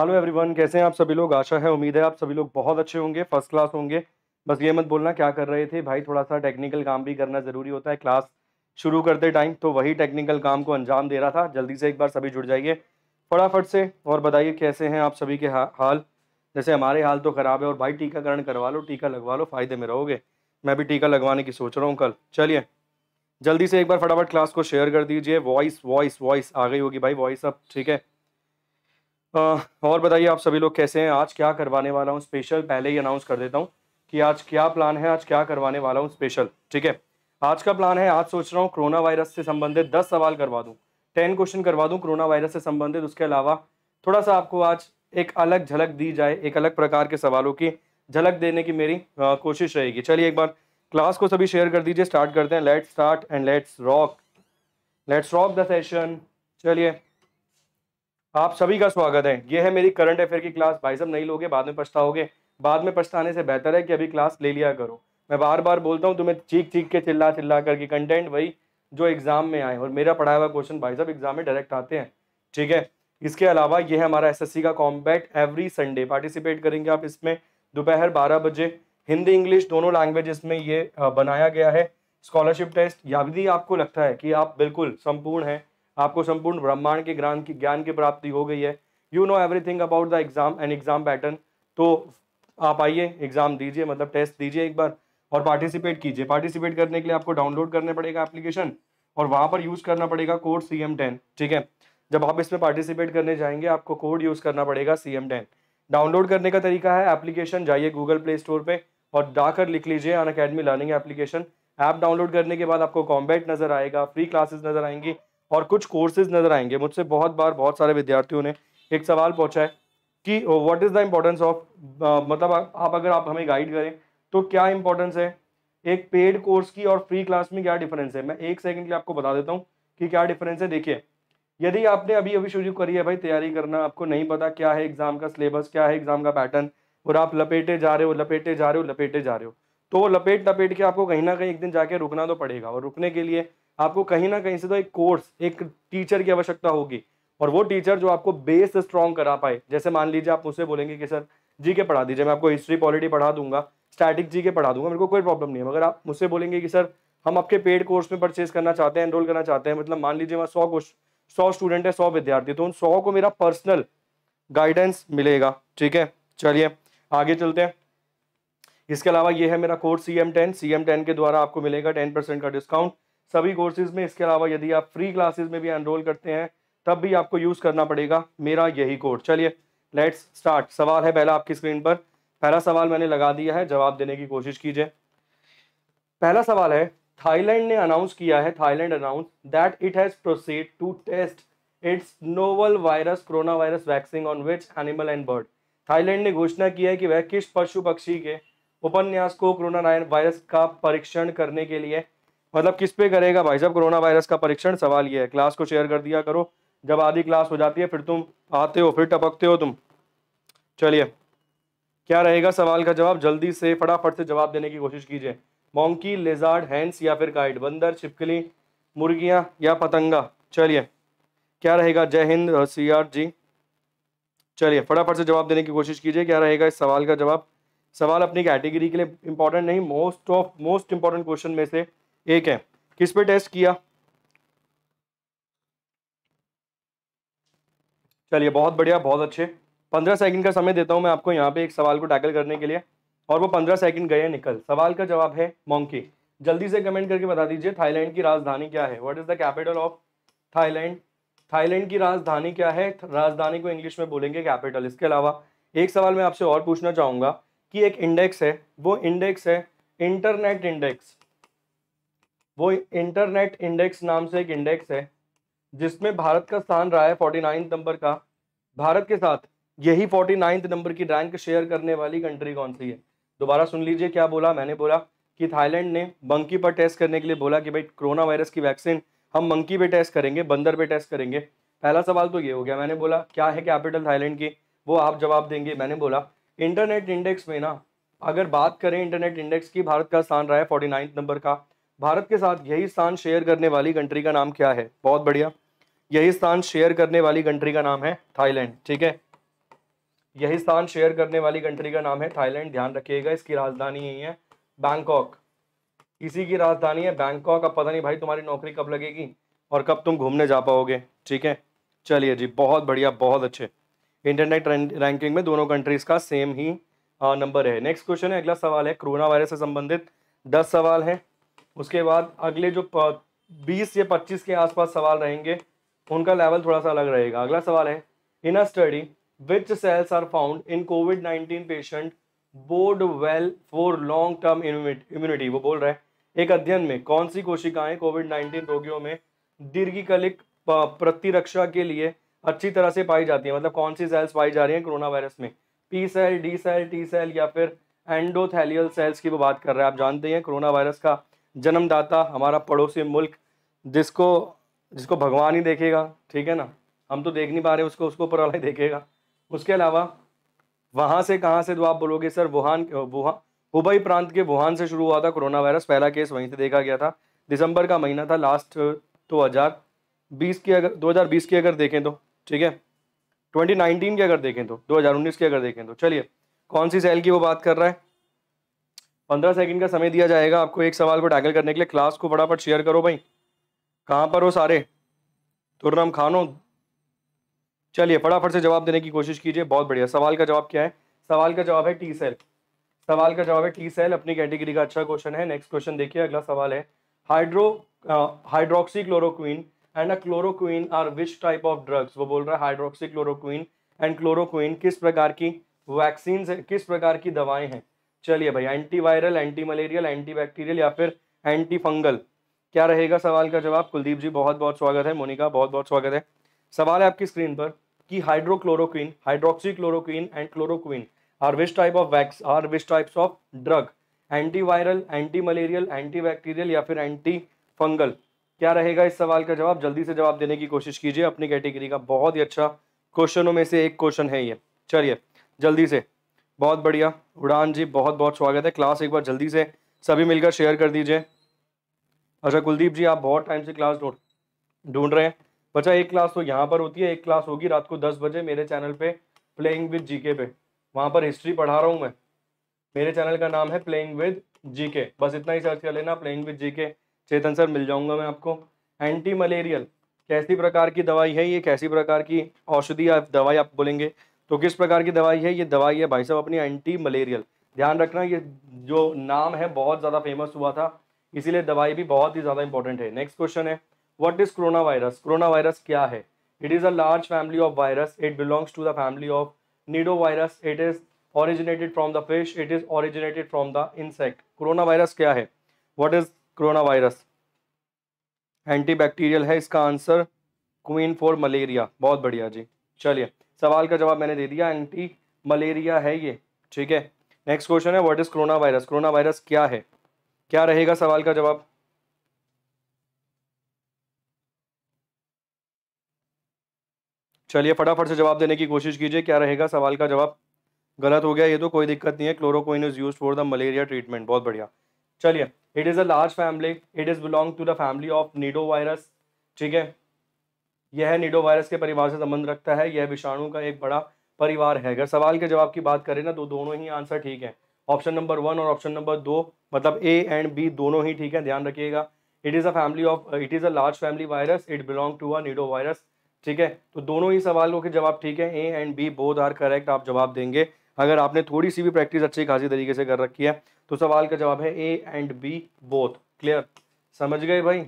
Hello everyone कैसे हैं आप सभी लोग आशा है उम्मीद है आप सभी लोग बहुत अच्छे होंगे फर्स्ट क्लास होंगे बस ये मत बोलना क्या कर रहे थे भाई थोड़ा सा टेक्निकल काम भी करना ज़रूरी होता है क्लास शुरू करते टाइम तो वही टेक्निकल काम को अंजाम दे रहा था जल्दी से एक बार सभी जुड़ जाइए फटाफट से और बताइए कैसे हैं आप सभी के हाल जैसे हमारे हाल तो ख़राब है और भाई टीकाकरण करवा लो टीका लगवा लो फ़ायदे में रहोगे मैं भी टीका लगवाने की सोच रहा हूँ कल चलिए जल्दी से एक बार फटाफट क्लास को शेयर कर दीजिए वॉइस वॉइस वॉइस आ गई होगी भाई वॉइस अब ठीक है और बताइए आप सभी लोग कैसे हैं आज क्या करवाने वाला हूँ स्पेशल पहले ही अनाउंस कर देता हूँ कि आज क्या प्लान है आज क्या करवाने वाला हूँ स्पेशल ठीक है आज का प्लान है आज सोच रहा हूँ कोरोना वायरस से संबंधित दस सवाल करवा दूँ टेन क्वेश्चन करवा दूँ कोरोना वायरस से संबंधित उसके अलावा थोड़ा सा आपको आज एक अलग झलक दी जाए एक अलग प्रकार के सवालों की झलक देने की मेरी आ, कोशिश रहेगी चलिए एक बार क्लास को सभी शेयर कर दीजिए स्टार्ट करते हैं let's start and let's rock let's rock the session चलिए आप सभी का स्वागत है ये है मेरी करंट अफेयर की क्लास भाई साहब नहीं लोगे बाद में पछताओगे बाद में पछताने से बेहतर है कि अभी क्लास ले लिया करो मैं बार बार बोलता हूँ तुम्हें चीख चीख के चिल्ला चिल्ला करके कंटेंट वही जो एग्ज़ाम में आए और मेरा पढ़ाया हुआ क्वेश्चन भाई साहब एग्ज़ाम में डायरेक्ट आते हैं ठीक है इसके अलावा ये है हमारा एसएससी का कॉम्बैट एवरी संडे पार्टिसिपेट करेंगे आप इसमें दोपहर बारह बजे हिंदी इंग्लिश दोनों लैंग्वेज में ये बनाया गया है स्कॉलरशिप टेस्ट यदि आपको लगता है कि आप बिल्कुल संपूर्ण हैं आपको संपूर्ण ब्रह्मांड के ज्ञान की ज्ञान की प्राप्ति हो गई है you know everything about the exam and exam pattern तो आप आइए एग्ज़ाम दीजिए मतलब टेस्ट दीजिए एक बार और पार्टिसिपेट कीजिए पार्टिसिपेट करने के लिए आपको डाउनलोड करने पड़ेगा एप्लीकेशन और वहाँ पर यूज़ करना पड़ेगा कोड सी एम टेन ठीक है जब आप इसमें पार्टिसिपेट करने जाएंगे आपको कोड यूज़ करना पड़ेगा सी एम टेन डाउनलोड करने का तरीका है एप्लीकेशन जाइए गूगल प्ले स्टोर पर और डाकर लिख लीजिए Unacademy learning application app download करने के बाद आपको कॉम्बैट नज़र आएगा फ्री क्लासेस नज़र आएंगी और कुछ कोर्सेज नजर आएंगे मुझसे बहुत बार बहुत सारे विद्यार्थियों ने एक सवाल पूछा है कि what is the importance of मतलब आप अगर आप हमें गाइड करें तो क्या इंपॉर्टेंस है एक पेड कोर्स की और फ्री क्लास में क्या डिफरेंस है मैं एक सेकंड के लिए आपको बता देता हूँ कि क्या डिफरेंस है देखिए यदि आपने अभी अभी शुरू करी है भाई तैयारी करना आपको नहीं पता क्या है एग्ज़ाम का सिलेबस क्या है एग्ज़ाम का पैटर्न और आप लपेटे जा रहे हो लपेटे जा रहे हो लपेटे जा रहे हो तो लपेट लपेट के आपको कहीं ना कहीं एक दिन जाके रुकना तो पड़ेगा और रुकने के लिए आपको कहीं ना कहीं से तो एक कोर्स एक टीचर की आवश्यकता होगी और वो टीचर जो आपको बेस स्ट्रॉन्ग करा पाए जैसे मान लीजिए आप मुझसे बोलेंगे कि सर जी के पढ़ा दीजिए मैं आपको हिस्ट्री पॉलिटी पढ़ा दूंगा स्टैटिक जी के पढ़ा दूंगा मेरे को कोई प्रॉब्लम नहीं है मगर आप मुझसे बोलेंगे कि सर हम आपके पेड कोर्स में परचेज करना चाहते हैं एनरोल करना चाहते हैं मतलब मान लीजिए मैं सौ कुछ सौ स्टूडेंट है सौ विद्यार्थी तो उन सौ को मेरा पर्सनल गाइडेंस मिलेगा ठीक है चलिए आगे चलते हैं इसके अलावा ये है मेरा course C M ten C M ten के द्वारा आपको मिलेगा टेन परसेंट का डिस्काउंट सभी कोर्सेज में इसके अलावा यदि आप फ्री क्लासेज में भी एनरोल करते हैं तब भी आपको यूज़ करना पड़ेगा मेरा यही कोड चलिए लेट्स स्टार्ट सवाल है पहला आपकी स्क्रीन पर पहला सवाल मैंने लगा दिया है जवाब देने की कोशिश कीजिए पहला सवाल है थाईलैंड ने अनाउंस किया है Thailand announce that it has proceed to test its novel virus corona virus vaccine on which animal and bird Thailand ने घोषणा की है कि वह किस पशु पक्षी के उपन्यास को कोरोना वायरस का परीक्षण करने के लिए मतलब किस पे करेगा भाई साहब कोरोना वायरस का परीक्षण सवाल ये है क्लास को शेयर कर दिया करो जब आधी क्लास हो जाती है फिर तुम आते हो फिर टपकते हो तुम चलिए क्या रहेगा सवाल का जवाब जल्दी से फटाफट से जवाब देने की कोशिश कीजिए मोंकी लेजार्ड हैंस या फिर काइट बंदर छिपकली मुर्गियाँ या पतंगा चलिए क्या रहेगा जय हिंद सी आर जी चलिए फटाफट से जवाब देने की कोशिश कीजिए क्या रहेगा इस सवाल का जवाब सवाल अपनी कैटेगरी के लिए इंपॉर्टेंट नहीं most of most important question में से एक है किस पे टेस्ट किया चलिए बहुत बढ़िया बहुत अच्छे पंद्रह सेकंड का समय देता हूं मैं आपको यहां पे एक सवाल को टैकल करने के लिए और वो पंद्रह सेकंड गए निकल सवाल का जवाब है मोंकी जल्दी से कमेंट करके बता दीजिए थाईलैंड की राजधानी क्या है what is the capital of Thailand Thailand की राजधानी क्या है राजधानी को इंग्लिश में बोलेंगे कैपिटल इसके अलावा एक सवाल मैं आपसे और पूछना चाहूंगा कि एक इंडेक्स है वो इंडेक्स है इंटरनेट इंडेक्स वो इंटरनेट इंडेक्स नाम से एक इंडेक्स है जिसमें भारत का स्थान रहा है फोर्टी नंबर का भारत के साथ यही फोर्टी नंबर की रैंक शेयर करने वाली कंट्री कौन सी है दोबारा सुन लीजिए क्या बोला मैंने बोला कि थाईलैंड ने मंकी पर टेस्ट करने के लिए बोला कि भाई कोरोना वायरस की वैक्सीन हम मंकी पे टेस्ट करेंगे बंदर पे टेस्ट करेंगे पहला सवाल तो ये हो गया मैंने बोला क्या है कैपिटल थाईलैंड की वो आप जवाब देंगे मैंने बोला इंटरनेट इंडेक्स में ना अगर बात करें इंटरनेट इंडेक्स की भारत का स्थान रहा है फोर्टी नंबर का भारत के साथ यही स्थान शेयर करने वाली कंट्री का नाम क्या है बहुत बढ़िया यही स्थान शेयर करने वाली कंट्री का नाम है थाईलैंड ठीक है यही स्थान शेयर करने वाली कंट्री का नाम है थाईलैंड ध्यान रखिएगा इसकी राजधानी यही है बैंकॉक इसी की राजधानी है बैंकॉक अब पता नहीं भाई तुम्हारी नौकरी कब लगेगी और कब तुम घूमने जा पाओगे ठीक है चलिए जी बहुत बढ़िया बहुत अच्छे इंटरनेट रैंकिंग में दोनों कंट्रीज का सेम ही नंबर है नेक्स्ट क्वेश्चन है अगला सवाल है कोरोना वायरस से संबंधित दस सवाल है उसके बाद अगले जो बीस या पच्चीस के आसपास सवाल रहेंगे उनका लेवल थोड़ा सा अलग रहेगा अगला सवाल है in a study which cells are found in COVID nineteen patient bode well for long term immunity वो बोल रहे हैं एक अध्ययन में कौन सी कोशिकाएं कोविड नाइन्टीन रोगियों में दीर्घिकलिक प्रतिरक्षा के लिए अच्छी तरह से पाई जाती है मतलब कौन सी सेल्स पाई जा रही हैं कोरोना वायरस में P cell D cell T cell या फिर एंडोथेलियल सेल्स की वो बात कर रहे हैं आप जानते हैं कोरोना वायरस का जन्मदाता हमारा पड़ोसी मुल्क जिसको जिसको भगवान ही देखेगा ठीक है ना हम तो देख नहीं पा रहे उसको उसको ऊपर वाला ही देखेगा उसके अलावा वहाँ से कहाँ से तो आप बोलोगे सर वुहान वुहान हुबई प्रांत के वुहान से शुरू हुआ था कोरोना वायरस पहला केस वहीं से देखा गया था दिसंबर का महीना था लास्ट दो तो हज़ार बीस की अगर दो हज़ार बीस की अगर देखें तो ठीक है ट्वेंटी नाइनटीन की अगर देखें तो दो हज़ार उन्नीस की अगर देखें तो चलिए कौन सी सेल की वो बात कर रहा है पंद्रह सेकंड का समय दिया जाएगा आपको एक सवाल को टैकल करने के लिए क्लास को फटाफट शेयर करो भाई कहाँ पर हो सारे तुरनम खानो चलिए फटाफट से जवाब देने की कोशिश कीजिए बहुत बढ़िया सवाल का जवाब क्या है सवाल का जवाब है टी सेल सवाल का जवाब है टी सेल अपनी कैटेगरी का अच्छा क्वेश्चन है नेक्स्ट क्वेश्चन देखिए अगला सवाल है hydro hydroxy chloroquine and a chloroquine are which type of drugs वो बोल रहा है हाइड्रोक्सी क्लोरोक्वीन एंड क्लोरोक्वीन किस प्रकार की वैक्सीन किस प्रकार की दवाएं हैं चलिए भाई anti viral anti malarial anti bacterial या फिर एंटी फंगल क्या रहेगा सवाल का जवाब कुलदीप जी बहुत बहुत स्वागत है मोनिका बहुत बहुत स्वागत है सवाल है आपकी स्क्रीन पर कि hydrochloroquine hydroxychloroquine and chloroquine are which type of vax are which types of drug anti viral anti malarial anti bacterial या फिर एंटी फंगल क्या रहेगा इस सवाल का जवाब जल्दी से जवाब देने की कोशिश कीजिए अपनी कैटेगरी का बहुत ही अच्छा क्वेश्चनों में से एक क्वेश्चन है ये चलिए जल्दी से बहुत बढ़िया उड़ान जी बहुत बहुत स्वागत है क्लास एक बार जल्दी से सभी मिलकर शेयर कर दीजिए अच्छा कुलदीप जी आप बहुत टाइम से क्लास ढूंढ ढूंढ रहे हैं बच्चा एक क्लास तो यहाँ पर होती है एक क्लास होगी रात को दस बजे मेरे चैनल पे प्लेइंग विद जीके पे वहाँ पर हिस्ट्री पढ़ा रहा हूँ मैं मेरे चैनल का नाम है प्लेइंग विद जीके बस इतना ही सर्च कर लेना playing with GK Chetan sir मिल जाऊँगा मैं आपको एंटी मलेरियल कैसी प्रकार की दवाई है ये कैसी प्रकार की औषधि या दवाई आप बोलेंगे तो किस प्रकार की दवाई है ये दवाई है भाई साहब अपनी एंटी मलेरियल ध्यान रखना ये जो नाम है बहुत ज़्यादा फेमस हुआ था इसीलिए दवाई भी बहुत ही ज़्यादा इंपॉर्टेंट है नेक्स्ट क्वेश्चन है what is corona virus corona virus क्या है it is a large family of virus it belongs to the family of nido virus it is from the fish it is originated from the insect corona virus क्या है is is virus anti है इसका answer queen for malaria बहुत बढ़िया जी चलिए सवाल का जवाब मैंने दे दिया एंटी मलेरिया है ये ठीक है नेक्स्ट क्वेश्चन है what is corona virus corona virus क्या है क्या रहेगा सवाल का जवाब चलिए फटाफट से जवाब देने की कोशिश कीजिए क्या रहेगा सवाल का जवाब गलत हो गया ये तो कोई दिक्कत नहीं है chloroquine is use for the malaria treatment बहुत बढ़िया चलिए it is a large family it is belong to the family of nido virus ठीक है यह निडो वायरस के परिवार से संबंध रखता है यह विषाणु का एक बड़ा परिवार है अगर सवाल के जवाब की बात करें ना तो दोनों ही आंसर ठीक है ऑप्शन नंबर वन और ऑप्शन नंबर दो मतलब ए एंड बी दोनों ही ठीक है ध्यान रखिएगा it is a family of it is a large family virus it belong to a nido virus ठीक है तो दोनों ही सवालों के जवाब ठीक है A and B both are correct आप जवाब देंगे अगर आपने थोड़ी सी भी प्रैक्टिस अच्छी खासी तरीके से कर रखी है तो सवाल का जवाब है A and B both clear समझ गए भाई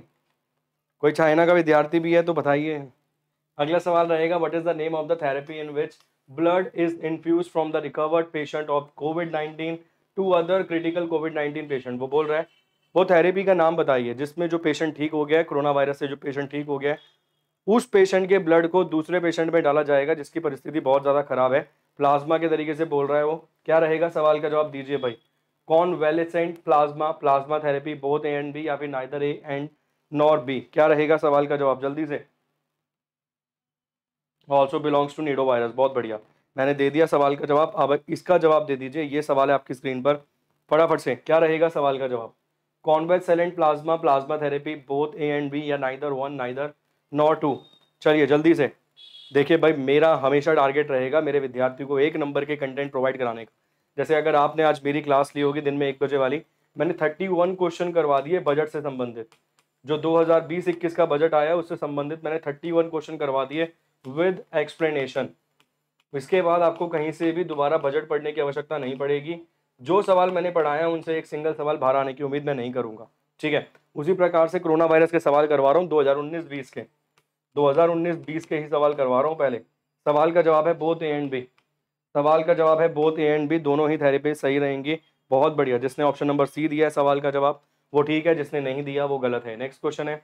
कोई चाइना का विद्यार्थी भी है तो बताइए अगला सवाल रहेगा what is the name of the therapy in which blood is infuse from the recovered patient of COVID nineteen to other critical COVID nineteen patient वो बोल रहा है वो थेरेपी का नाम बताइए जिसमें जो पेशेंट ठीक हो गया है कोरोना वायरस से जो पेशेंट ठीक हो गया है उस पेशेंट के ब्लड को दूसरे पेशेंट में डाला जाएगा जिसकी परिस्थिति बहुत ज़्यादा खराब है प्लाज्मा के तरीके से बोल रहा है वो क्या रहेगा सवाल का जवाब दीजिए भाई convalescent plasma plasma therapy both A and B या फिर neither A and nor B क्या रहेगा सवाल का जवाब जल्दी से also belongs to nido virus बहुत बढ़िया मैंने दे दिया सवाल का जवाब अब इसका जवाब दे दीजिए ये सवाल है आपकी स्क्रीन पर फटाफट से क्या रहेगा सवाल का जवाब convalescent plasma plasma therapy both A and B या neither one neither nor two चलिए जल्दी से देखिए भाई मेरा हमेशा टारगेट रहेगा मेरे विद्यार्थी को एक नंबर के कंटेंट प्रोवाइड कराने का जैसे अगर आपने आज मेरी क्लास ली होगी दिन में एक बजे वाली मैंने थर्टी वन क्वेश्चन करवा दिए बजट से संबंधित जो 2020-21 का बजट आया उससे संबंधित मैंने 31 क्वेश्चन करवा दिए विद एक्सप्लेनेशन इसके बाद आपको कहीं से भी दोबारा बजट पढ़ने की आवश्यकता नहीं पड़ेगी जो सवाल मैंने पढ़ाया उनसे एक सिंगल सवाल बाहर आने की उम्मीद मैं नहीं करूंगा ठीक है उसी प्रकार से कोरोना वायरस के सवाल करवा रहा हूँ 2019-20 के 2019-20 के ही सवाल करवा रहा हूँ पहले सवाल का जवाब है बोथ ए एंड बी सवाल का जवाब है बोथ ए एंड बी दोनों ही थेरेपी सही रहेंगी बहुत बढ़िया जिसने ऑप्शन नंबर सी दिया है सवाल का जवाब वो ठीक है जिसने नहीं दिया वो गलत है नेक्स्ट क्वेश्चन है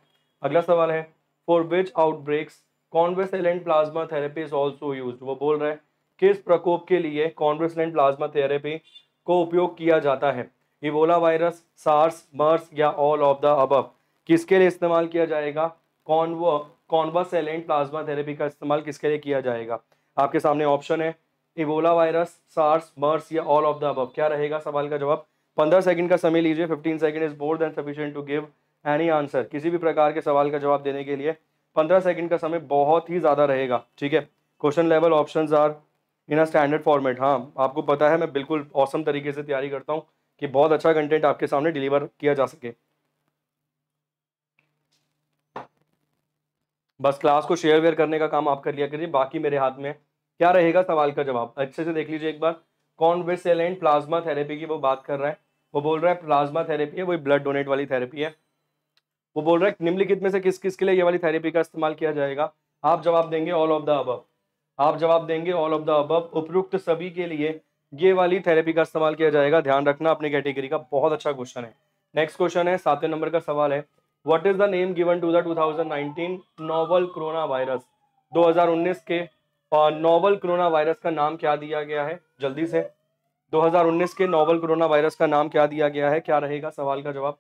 अगला सवाल है for which outbreaks convalescent plasma therapy is also use वो बोल रहा है किस प्रकोप के लिए कॉन्वेसेलेंट प्लाज्मा थेरेपी को उपयोग किया जाता है इबोला वायरस सार्स मर्स या ऑल ऑफ द अब किसके लिए इस्तेमाल किया जाएगा कॉन्व कॉन्वासेलेंट प्लाज्मा थेरेपी का इस्तेमाल किसके लिए किया जाएगा आपके सामने ऑप्शन है इबोला वायरस सार्स मर्स या ऑल ऑफ द अबव क्या रहेगा सवाल का जवाब पंद्रह सेकंड का समय लीजिए fifteen second is more than sufficient to give any answer किसी भी प्रकार के सवाल का जवाब देने के लिए पंद्रह सेकंड का समय बहुत ही ज़्यादा रहेगा ठीक है question level option are in a standard format हाँ आपको पता है मैं बिल्कुल औसम तरीके से तैयारी करता हूँ कि बहुत अच्छा कंटेंट आपके सामने डिलीवर किया जा सके बस क्लास को शेयर वेयर करने का काम आप कर लिया करिए बाकी मेरे हाथ में क्या रहेगा सवाल का जवाब अच्छे से देख लीजिए एक बार कॉन्वेसेलेंट प्लाज्मा थेरेपी की वो बात कर रहे हैं वो बोल रहा है प्लाज्मा थेरेपी है वही ब्लड डोनेट वाली थेरेपी है वो बोल रहा है निम्नलिखित में से किस किस के लिए ये वाली थेरेपी का इस्तेमाल किया जाएगा आप जवाब देंगे ऑल ऑफ द अबब आप जवाब देंगे ऑल ऑफ द अब उपयुक्त सभी के लिए ये वाली थेरेपी का इस्तेमाल किया जाएगा ध्यान रखना अपनी कैटेगरी का बहुत अच्छा क्वेश्चन है नेक्स्ट क्वेश्चन है सातवें नंबर का सवाल है what is the name given to the 2019 novel corona virus 2019 के नोवल कोरोना वायरस का नाम क्या दिया गया है जल्दी से 2019 के नोवल कोरोना वायरस का नाम क्या दिया गया है क्या रहेगा सवाल का जवाब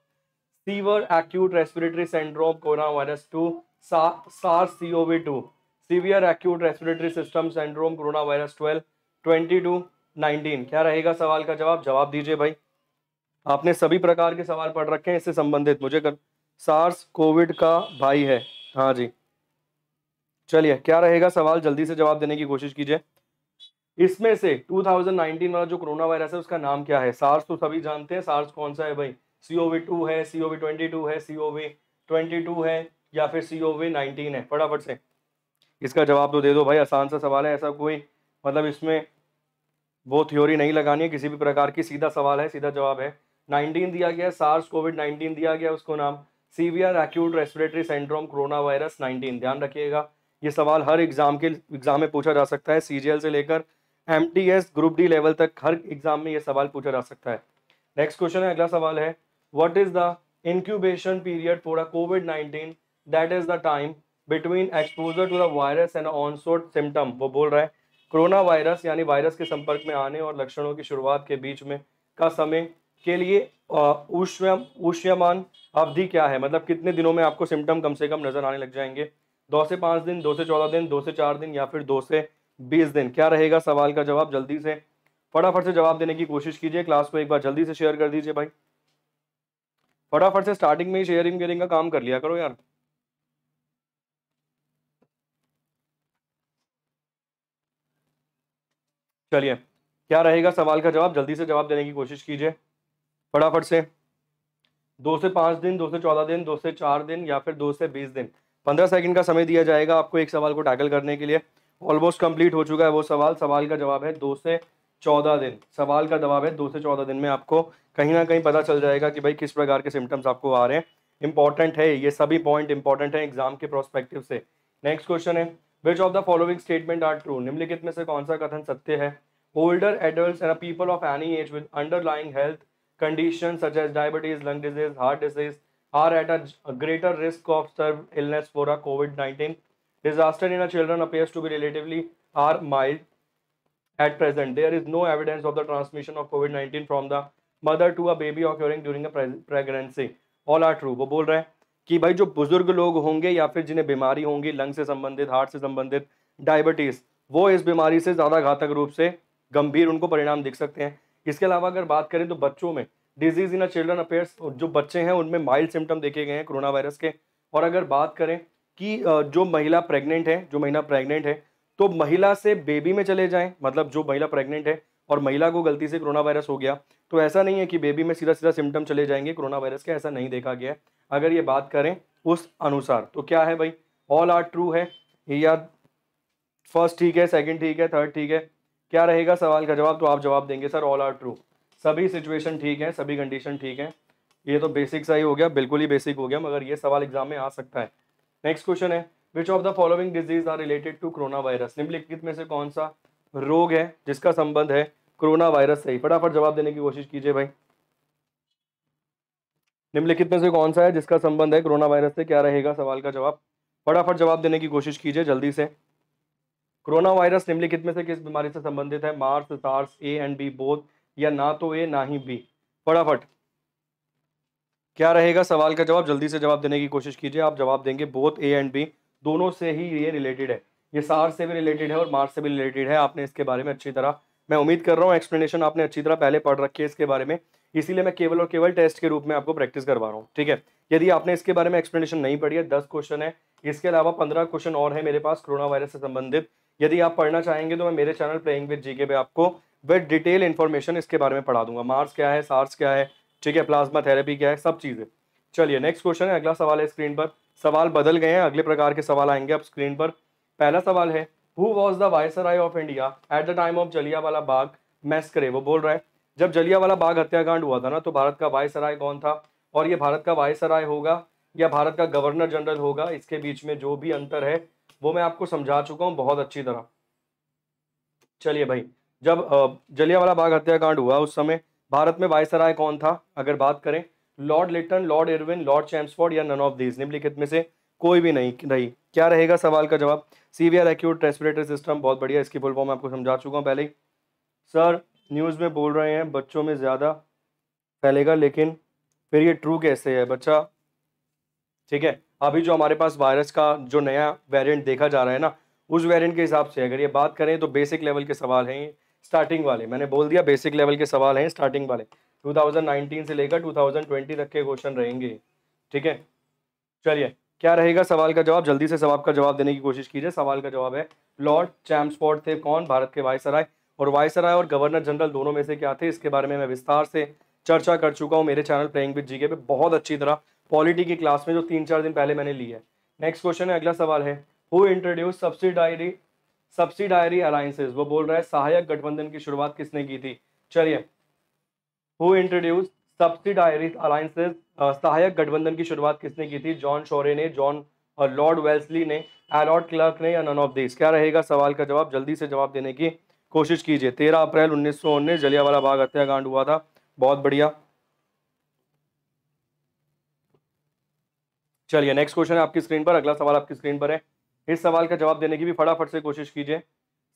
severe acute respiratory syndrome corona virus two SAR C two severe acute respiratory system syndrome corona virus twelve twenty two nineteen क्या रहेगा सवाल का जवाब जवाब दीजिए भाई आपने सभी प्रकार के सवाल पढ़ रखे हैं इससे संबंधित मुझे कर सार्स कोविड का भाई है हाँ जी चलिए क्या रहेगा सवाल जल्दी से जवाब देने की कोशिश कीजिए इसमें से 2019 वाला जो कोरोना वायरस है उसका नाम क्या है सार्स तो सभी जानते हैं सार्स कौन सा है भाई सीओवी टू है सीओवी ट्वेंटी टू है सीओवी ट्वेंटी टू है या फिर सीओवी नाइनटीन है फटाफट से इसका जवाब तो दे दो भाई आसान सा सवाल है ऐसा कोई मतलब इसमें वो थ्योरी नहीं लगानी है किसी भी प्रकार की सीधा सवाल है सीधा जवाब है नाइनटीन दिया गया सार्स कोविड नाइनटीन दिया गया उसको नाम severe acute respiratory syndrome corona virus nineteen ध्यान रखिएगा ये सवाल हर एग्जाम के एग्जाम में पूछा जा सकता है सीजीएल से लेकर एम ग्रुप डी लेवल तक हर एग्जाम में ये सवाल पूछा जा सकता है नेक्स्ट क्वेश्चन है अगला सवाल है what is the period period a COVID nineteen 19 is the time between exposure to the virus and on onset symptom वो बोल रहा है कोरोना वायरस यानी वायरस के संपर्क में आने और लक्षणों की शुरुआत के बीच में का समय के लिए उष्यम उष्यमान अवधि क्या है मतलब कितने दिनों में आपको सिम्टम कम से कम नज़र आने लग जाएंगे दो से पाँच दिन दो से चौदह दिन दो से चार दिन या फिर दो से बीस दिन क्या रहेगा सवाल का जवाब जल्दी से फटाफट से जवाब देने की कोशिश कीजिए क्लास को एक बार जल्दी से शेयर कर दीजिए भाई फटाफट से स्टार्टिंग में ही शेयरिंग वेयरिंग का काम कर लिया करो यार चलिए क्या रहेगा सवाल का जवाब जल्दी से जवाब देने की कोशिश कीजिए फटाफट से दो से पांच दिन दो से चौदह दिन दो से चार दिन या फिर दो से बीस दिन पंद्रह सेकंड का समय दिया जाएगा आपको एक सवाल को टैकल करने के लिए ऑलमोस्ट कंप्लीट हो चुका है वो सवाल सवाल का जवाब है दो से चौदह दिन सवाल का जवाब है दो से चौदह दिन में आपको कहीं ना कहीं पता चल जाएगा कि भाई किस प्रकार के सिम्टम्स आपको आ रहे हैं इंपॉर्टेंट है ये सभी पॉइंट इंपॉर्टेंट है एग्जाम के प्रोस्पेक्टिव से नेक्स्ट क्वेश्चन है which of the following statement are true निम्नलिखित में से कौन सा कथन सत्य है older adult and people of any age with underlying health condition such as diabetes lung disease heart disease are at a greater risk of severe illness for a COVID nineteen Disaster in a children appears to be relatively are mild at present. There is no evidence of the transmission of COVID-19 from the mother to a baby occurring during a pregnancy all are true वो बोल रहे हैं कि भाई जो बुजुर्ग लोग होंगे या फिर जिन्हें बीमारी होंगी लंग से संबंधित हार्ट से संबंधित डायबिटीज़ वो इस बीमारी से ज़्यादा घातक रूप से गंभीर उनको परिणाम दिख सकते हैं इसके अलावा अगर बात करें तो बच्चों में disease in a children appears जो बच्चे हैं उनमें माइल्ड सिम्टम देखे गए हैं कोरोना वायरस के और अगर बात करें कि जो महिला प्रेग्नेंट है जो महिला प्रेग्नेंट है तो महिला से बेबी में चले जाएं मतलब जो महिला प्रेग्नेंट है और महिला को गलती से कोरोना वायरस हो गया तो ऐसा नहीं है कि बेबी में सीधा सीधा सिम्टम चले जाएंगे कोरोना वायरस के ऐसा नहीं देखा गया अगर ये बात करें उस अनुसार तो क्या है भाई ऑल आर ट्रू है या फर्स्ट ठीक है सेकंड ठीक है थर्ड ठीक है क्या रहेगा सवाल का जवाब तो आप जवाब देंगे सर ऑल आर ट्रू सभी सिचुएशन ठीक है सभी कंडीशन ठीक है ये तो बेसिक सा ही हो गया बिल्कुल ही बेसिक हो गया मगर ये सवाल एग्जाम में आ सकता है नेक्स्ट क्वेश्चन है which of the following disease are related to corona virus निम्नलिखित में से कौन सा रोग है जिसका संबंध है कोरोना वायरस से फटाफट जवाब देने की कोशिश कीजिए भाई निम्नलिखित में से कौन सा है जिसका संबंध है कोरोना वायरस से क्या रहेगा सवाल का जवाब फटाफट जवाब देने की कोशिश कीजिए जल्दी से कोरोना वायरस निम्नलिखित में से किस बीमारी से संबंधित है MERS SARS A and B both या ना तो ए ना ही बी फटाफट क्या रहेगा सवाल का जवाब जल्दी से जवाब देने की कोशिश कीजिए आप जवाब देंगे बोथ ए एंड बी दोनों से ही ये रिलेटेड है ये सार से भी रिलेटेड है और मार्स से भी रिलेटेड है आपने इसके बारे में अच्छी तरह मैं उम्मीद कर रहा हूँ एक्सप्लेनेशन आपने अच्छी तरह पहले पढ़ रखी है इसके बारे में इसीलिए मैं केवल और केवल टेस्ट के रूप में आपको प्रैक्टिस करवा रहा हूँ ठीक है यदि आपने इसके बारे में एक्सप्लेनेशन नहीं पढ़ी है दस क्वेश्चन है इसके अलावा पंद्रह क्वेश्चन और है मेरे पास कोरोना वायरस से संबंधित यदि आप पढ़ना चाहेंगे तो मैं मेरे चैनल प्लेइंग विद जीके पे आपको विद डिटेल इन्फॉर्मेशन इसके बारे में पढ़ा दूंगा मार्स क्या है सार्स क्या है ठीक है प्लाज्मा थेरेपी क्या है सब चीज़ें चलिए नेक्स्ट क्वेश्चन है अगला सवाल है स्क्रीन पर सवाल बदल गए हैं अगले प्रकार के सवाल आएंगे अब स्क्रीन पर पहला सवाल है who was the viceroy of India at the time of Jallianwala Bagh massacre वो बोल रहा है जब जलियावाला बाग हत्याकांड हुआ था ना तो भारत का वायसराय कौन था और ये भारत का वायसराय होगा या भारत का गवर्नर जनरल होगा इसके बीच में जो भी अंतर है वो मैं आपको समझा चुका हूँ बहुत अच्छी तरह चलिए भाई जब जलियावाला बाग हत्याकांड हुआ उस समय भारत में वायसराय कौन था अगर बात करें lord Lytton lord Irwin lord Chelmsford या नन ऑफ दीज निम्नलिखित में से कोई भी नहीं रही क्या रहेगा सवाल का जवाब सीवियर एक्यूट रेस्पिरेटर सिस्टम बहुत बढ़िया इसकी फुल फॉर्म आपको समझा चुका हूँ पहले ही सर न्यूज़ में बोल रहे हैं बच्चों में ज़्यादा फैलेगा लेकिन फिर ये ट्रू कैसे है बच्चा ठीक है अभी जो हमारे पास वायरस का जो नया वेरिएंट देखा जा रहा है ना उस वेरिएंट के हिसाब से अगर ये बात करें तो बेसिक लेवल के सवाल हैं स्टार्टिंग वाले मैंने बोल दिया बेसिक लेवल के सवाल हैं स्टार्टिंग वाले 2019 से लेकर 2020 तक के क्वेश्चन रहेंगे ठीक है चलिए क्या रहेगा सवाल का जवाब जल्दी से सवाल का जवाब देने की कोशिश कीजिए सवाल का जवाब है लॉर्ड चैम्सफोर्ड थे कौन भारत के वायसराय और वायसराय और गवर्नर जनरल दोनों में से क्या थे इसके बारे में मैं विस्तार से चर्चा कर चुका हूँ मेरे चैनल प्लेइंग विद जीके पे बहुत अच्छी तरह पॉलिटी की क्लास में जो तीन चार दिन पहले मैंने ली है नेक्स्ट क्वेश्चन है अगला सवाल है who introduce subsidiary subsidiary alliances वो बोल रहा है सहायक गठबंधन की शुरुआत किसने की थी चलिए हु इंट्रोड्यूस सब्सिडायरी अलायसेज सहायक गठबंधन की शुरुआत किसने की थी जॉन शोरे ने जॉन और लॉर्ड वेल्सली ने एलॉर्ड क्लर्क ने या नन ऑफ दिस क्या रहेगा सवाल का जवाब जल्दी से जवाब देने की कोशिश कीजिए तेरह अप्रैल उन्नीस सौ उन्नीस जलियावाला बाग हत्याकांड हुआ था बहुत बढ़िया चलिए नेक्स्ट क्वेश्चन है आपकी स्क्रीन पर अगला सवाल आपकी स्क्रीन पर है इस सवाल का जवाब देने की भी फटाफट से कोशिश कीजिए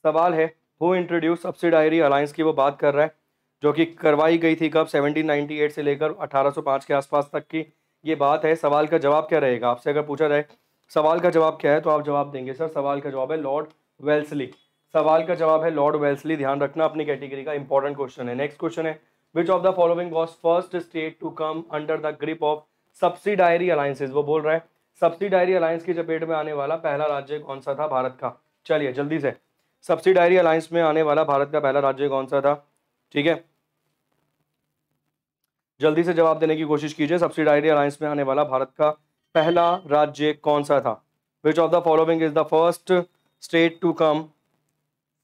सवाल है हु इंट्रोड्यूस सब्सिडायरी अलायंस की वो बात कर रहा है जो कि करवाई गई थी कब 1798 से लेकर 1805 के आसपास तक की ये बात है सवाल का जवाब क्या रहेगा आपसे अगर पूछा जाए सवाल का जवाब क्या है तो आप जवाब देंगे सर सवाल का जवाब है लॉर्ड वेल्सली सवाल का जवाब है लॉर्ड वेल्सली ध्यान रखना अपनी कैटेगरी का इंपॉर्टेंट क्वेश्चन है नेक्स्ट क्वेश्चन है which of the following was first state to come under the grip of subsidiary alliances वो बोल रहा है सब्सिडायरी अलायंस की चपेट में आने वाला पहला राज्य कौन सा था भारत का चलिए जल्दी से सब्सिडायरी अलायंस में आने वाला भारत का पहला राज्य कौन सा था ठीक है जल्दी से जवाब देने की कोशिश कीजिए सब्सिडायरी अलायंस में आने वाला भारत का पहला राज्य कौन सा था which of the following is the first state to come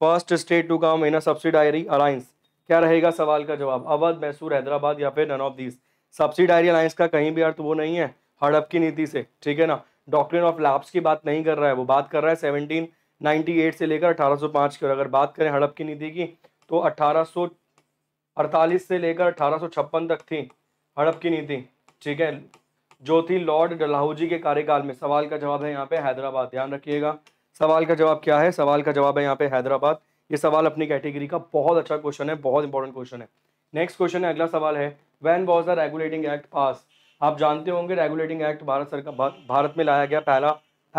first state to come in a subsidiary alliance क्या रहेगा सवाल का जवाब अवध मैसूर हैदराबाद या फिर none of these subsidiary alliance का कहीं भी अर्थ वो नहीं है हड़प की नीति से ठीक है ना डॉक्ट्रिन ऑफ लैप्स की बात नहीं कर रहा है वो बात कर रहा है सेवनटीन नाइनटी एट से लेकर 1805 की और अगर बात करें हड़प की नीति की तो 1848 से लेकर 1856 तक थी हड़प की नीति ठीक है जो थी लॉर्ड डलहौजी के कार्यकाल में सवाल का जवाब है यहाँ पे हैदराबाद ध्यान रखिएगा सवाल का जवाब क्या है सवाल का जवाब है यहाँ पे हैदराबाद ये सवाल अपनी कैटेगरी का बहुत अच्छा क्वेश्चन है बहुत इंपॉर्टेंट क्वेश्चन है नेक्स्ट क्वेश्चन है अगला सवाल है when was the regulating act pass आप जानते होंगे रेगुलेटिंग एक्ट भारत सरकार भारत में लाया गया पहला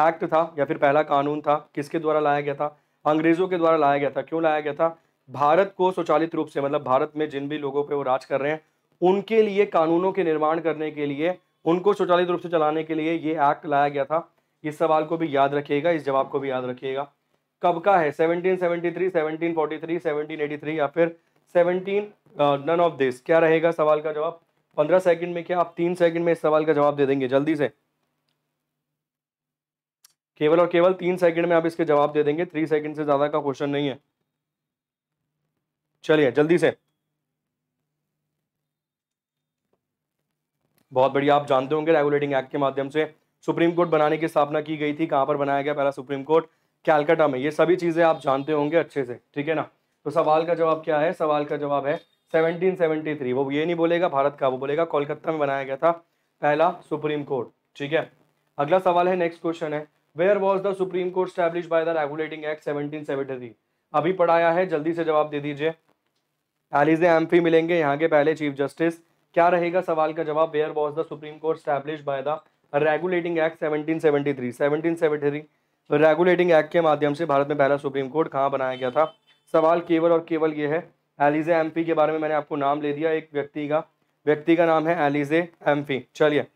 एक्ट था या फिर पहला कानून था किसके द्वारा लाया गया था अंग्रेज़ों के द्वारा लाया गया था क्यों लाया गया था भारत को स्वचालित रूप से मतलब भारत में जिन भी लोगों पर वो राज कर रहे हैं उनके लिए कानूनों के निर्माण करने के लिए उनको स्वचालित रूप से चलाने के लिए ये एक्ट लाया गया था इस सवाल को भी याद रखिएगा इस जवाब को भी याद रखिएगा कब का है 1773, 1743, 1783 या फिर 17 नन ऑफ दिस क्या रहेगा सवाल का जवाब पंद्रह सेकंड में क्या आप तीन सेकंड में इस सवाल का जवाब दे देंगे जल्दी से केवल और केवल तीन सेकंड में आप इसके जवाब दे देंगे थ्री सेकंड से ज़्यादा का क्वेश्चन नहीं है चलिए जल्दी से बहुत बढ़िया आप जानते होंगे रेगुलेटिंग एक्ट के माध्यम से सुप्रीम कोर्ट बनाने की स्थापना की गई थी कहां पर बनाया गया पहला सुप्रीम कोर्ट कैलकाटा में ये सभी चीज़ें आप जानते होंगे अच्छे से ठीक है ना तो सवाल का जवाब क्या है सवाल का जवाब है 1773 वो ये नहीं बोलेगा भारत का वो बोलेगा कोलकाता में बनाया गया था पहला सुप्रीम कोर्ट ठीक है अगला सवाल है नेक्स्ट क्वेश्चन है where was the supreme court establish by the regulating act seventeen अभी पढ़ाया है जल्दी से जवाब दे दीजिए एलिजे फी मिलेंगे यहाँ के पहले चीफ जस्टिस क्या रहेगा सवाल का जवाब where was the supreme court establish by the regulating act seventeen seventeen three seventy three regulating act के माध्यम से भारत में पहला सुप्रीम कोर्ट कहाँ बनाया गया था सवाल केवल और केवल ये है एलिजे एम्फी के बारे में मैंने आपको नाम ले दिया एक व्यक्ति का व्यक्ति का नाम है एलिजे एम्फी चलिए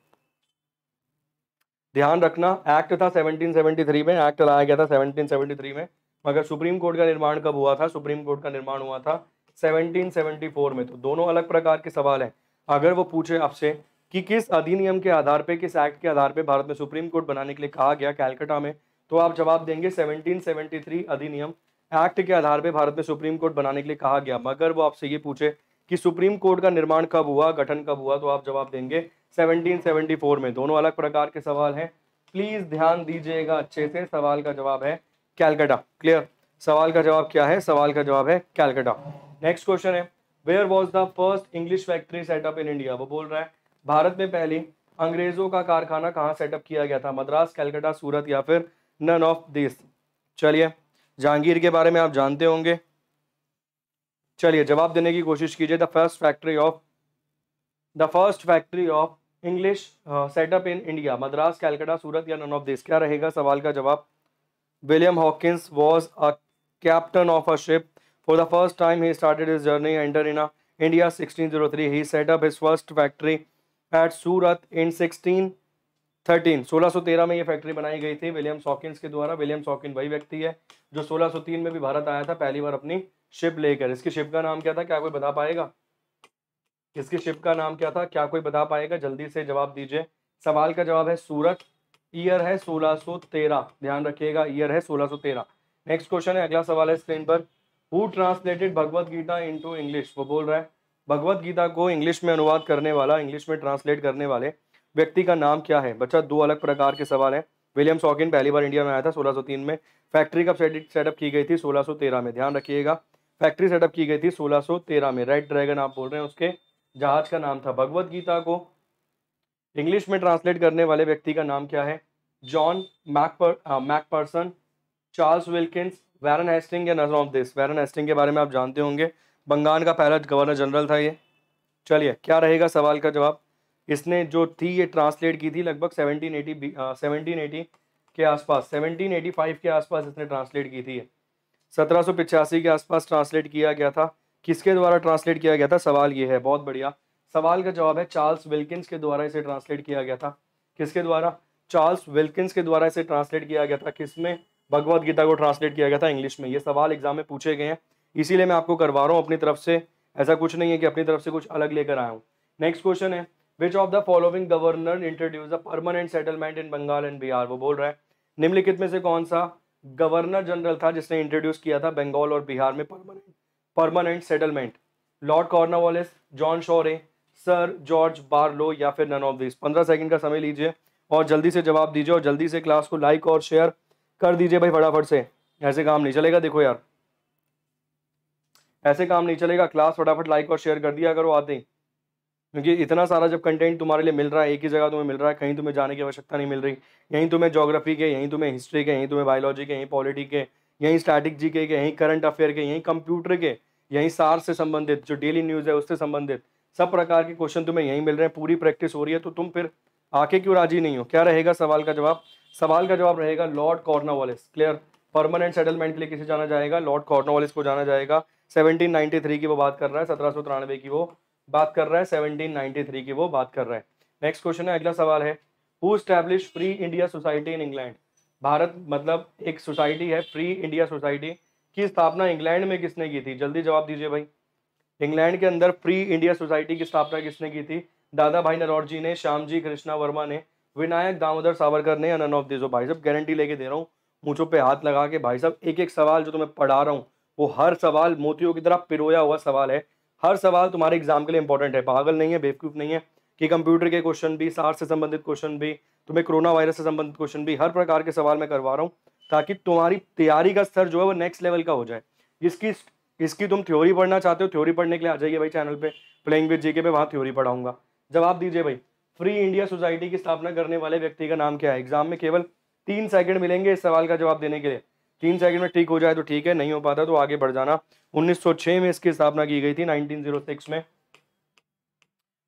ध्यान रखना एक्ट था 1773 में एक्ट लाया गया था 1773 में मगर सुप्रीम कोर्ट का निर्माण कब हुआ था सुप्रीम कोर्ट का निर्माण हुआ था 1774 में तो दोनों अलग प्रकार के सवाल हैं अगर वो पूछे आपसे कि किस अधिनियम के आधार पर किस एक्ट के आधार पर भारत में सुप्रीम कोर्ट बनाने के लिए कहा गया कैलकटा में तो आप जवाब देंगे सेवनटीन अधिनियम एक्ट के आधार पर भारत में सुप्रीम कोर्ट बनाने के लिए कहा गया मगर वो आपसे ये पूछे कि सुप्रीम कोर्ट का निर्माण कब हुआ गठन कब हुआ तो आप जवाब देंगे 1774 में दोनों अलग प्रकार के सवाल हैं प्लीज़ ध्यान दीजिएगा अच्छे से सवाल का जवाब है कैलकटा क्लियर सवाल का जवाब क्या है सवाल का जवाब है कैलकाटा नेक्स्ट क्वेश्चन है where was the first English factory set up in India वो बोल रहा है भारत में पहली अंग्रेजों का कारखाना कहाँ सेटअप किया गया था मद्रास कैलकाटा सूरत या फिर नन ऑफ दिस चलिए जहांगीर के बारे में आप जानते होंगे चलिए जवाब देने की कोशिश कीजिए the first factory of the first factory of English set up in India Madras Calcutta Surat या नन ऑफ दिस क्या रहेगा सवाल का जवाब William Hawkins was a captain of a ship for the first time he started his journey enter in India sixteen zero three he set up up his first factory at Surat in sixteen thirteen 1613 में ये factory बनाई गई थी William सॉकिन के द्वारा William सॉकिन वही व्यक्ति है जो 1603 में भी भारत आया था पहली बार अपनी शिप लेकर इसकी शिप का नाम क्या था क्या कोई बता पाएगा इसकी शिप का नाम क्या था क्या कोई बता पाएगा जल्दी से जवाब दीजिए सवाल का जवाब है सूरत ईयर है 1613 ध्यान रखिएगा ईयर है 1613 नेक्स्ट क्वेश्चन है अगला सवाल है स्क्रीन पर who translated Bhagavad Gita in English वो बोल रहा है भगवत गीता को इंग्लिश में अनुवाद करने वाला इंग्लिश में ट्रांसलेट करने वाले व्यक्ति का नाम क्या है बच्चा दो अलग प्रकार के सवाल हैं विलियम सॉकिन पहली बार इंडिया में आया था तीन में फैक्ट्री कब सेटअप की गई थी तेरह में ध्यान रखिएगा फैक्ट्री सेटअप की गई थी तेरह में रेड ड्रैगन आप बोल रहे हैं उसके जहाज का नाम था भगवद गीता को इंग्लिश में ट्रांसलेट करने वाले व्यक्ति का नाम क्या है John Macpher Macpherson Charles Wilkins Warren Hasting या नजर ऑफ दिस वैरन हेस्टिंग के बारे में आप जानते होंगे बंगाल का पहला गवर्नर जनरल था ये चलिए क्या रहेगा सवाल का जवाब इसने जो थी ये ट्रांसलेट की थी लगभग सेवनटीन एटी सेवनटीन एटी के आसपास सेवनटीन एटी फाइव के आसपास इसने ट्रांसलेट की थी सत्रह सौ पिचासी के आसपास ट्रांसलेट किया गया था किसके द्वारा ट्रांसलेट किया गया था सवाल ये है बहुत बढ़िया सवाल का जवाब है चार्ल्स विल्किंस के द्वारा इसे ट्रांसलेट किया गया था किसके द्वारा चार्ल्स विल्किंस के द्वारा इसे ट्रांसलेट किया गया था किसमें भगवद गीता को ट्रांसलेट किया गया था इंग्लिश में ये सवाल एग्जाम में पूछे गए हैं इसीलिए मैं आपको करवा रहा हूँ अपनी तरफ से ऐसा कुछ नहीं है कि अपनी तरफ से कुछ अलग लेकर आया हूँ नेक्स्ट क्वेश्चन है which of the following governor introduce a permanent settlement in Bengal and Bihar वो बोल रहा है निम्नलिखित में से कौन सा गवर्नर जनरल था जिसने इंट्रोड्यूस किया था बंगाल और बिहार में permanent permanent settlement lord Wallis John Shore sir George Barlow या फिर नन ऑफ दिस पंद्रह सेकंड का समय लीजिए और जल्दी से जवाब दीजिए और जल्दी से क्लास को लाइक और शेयर कर दीजिए भाई फटाफट से ऐसे काम नहीं चलेगा देखो यार ऐसे काम नहीं चलेगा क्लास फटाफट लाइक और शेयर कर दिया करो आते ही क्योंकि इतना सारा जब कंटेंट तुम्हारे लिए मिल रहा है एक ही जगह तुम्हें मिल रहा है कहीं तुम्हें जाने की आवश्यकता नहीं मिल रही यहीं तुम्हें जोग्राफी के यहीं तुम्हें हिस्ट्री के यहीं तुम्हें बायोलॉजी के यहीं पॉलिटी के यहीं स्टैटिक जी के यहीं करंट अफेयर के यहीं कंप्यूटर के यहीं सार से संबंधित जो डेली न्यूज़ है उससे संबंधित सब प्रकार के क्वेश्चन तुम्हें यहीं मिल रहे हैं पूरी प्रैक्टिस हो रही है तो तुम फिर आके क्यों राजी नहीं हो क्या रहेगा सवाल का जवाब सवाल का जवाब रहेगा lord Cornwallis clear permanent settlement के लिए किसे जाना जाएगा लॉर्ड कॉर्नावालिस को जाना जाएगा 1793 की वो बात कर रहा है सत्रह की वो बात कर रहा है थ्री की वो बात कर रहा है नेक्स्ट क्वेश्चन है अगला सवाल है who establish free India society in England Bharat मतलब एक सोसाइटी है फ्री इंडिया सोसाइटी की स्थापना इंग्लैंड में किसने की थी जल्दी जवाब दीजिए भाई इंग्लैंड के अंदर फ्री इंडिया सोसाइटी की स्थापना किसने की थी दादा भाई नरौर जी ने श्याम जी कृष्णा वर्मा ने विनायक दामोदर सावरकर ने नन ऑफ दिस भाई साहब गारंटी लेके दे रहा हूँ मुझो पे हाथ लगा के भाई साहब एक एक सवाल जो तुम्हें पढ़ा रहा हूँ वो हर सवाल मोतियों की तरह पिरोया हुआ सवाल है हर सवाल तुम्हारे एग्जाम के लिए इंपॉर्टेंट है पागल नहीं है बेवकूफ़ नहीं है कि कंप्यूटर के क्वेश्चन भी सार से संबंधित क्वेश्चन भी तुम्हें कोरोना वायरस से संबंधित क्वेश्चन भी हर प्रकार के सवाल मैं करवा रहा हूँ ताकि तुम्हारी तैयारी का स्तर जो है वो नेक्स्ट लेवल का हो जाए जिसकी इसकी तुम थ्योरी पढ़ना चाहते हो थ्योरी पढ़ने के लिए आ जाइए भाई चैनल पे प्लेइंग विद जीके पे वहाँ थ्योरी पढ़ाऊंगा जवाब दीजिए भाई फ्री इंडिया सोसाइटी की स्थापना करने वाले व्यक्ति का नाम क्या है एग्जाम में केवल तीन सेकंड मिलेंगे इस सवाल का जवाब देने के लिए तीन सेकंड में ठीक हो जाए तो ठीक है नहीं हो पाता तो आगे बढ़ जाना 1906 में इसकी स्थापना की गई थी 1906 में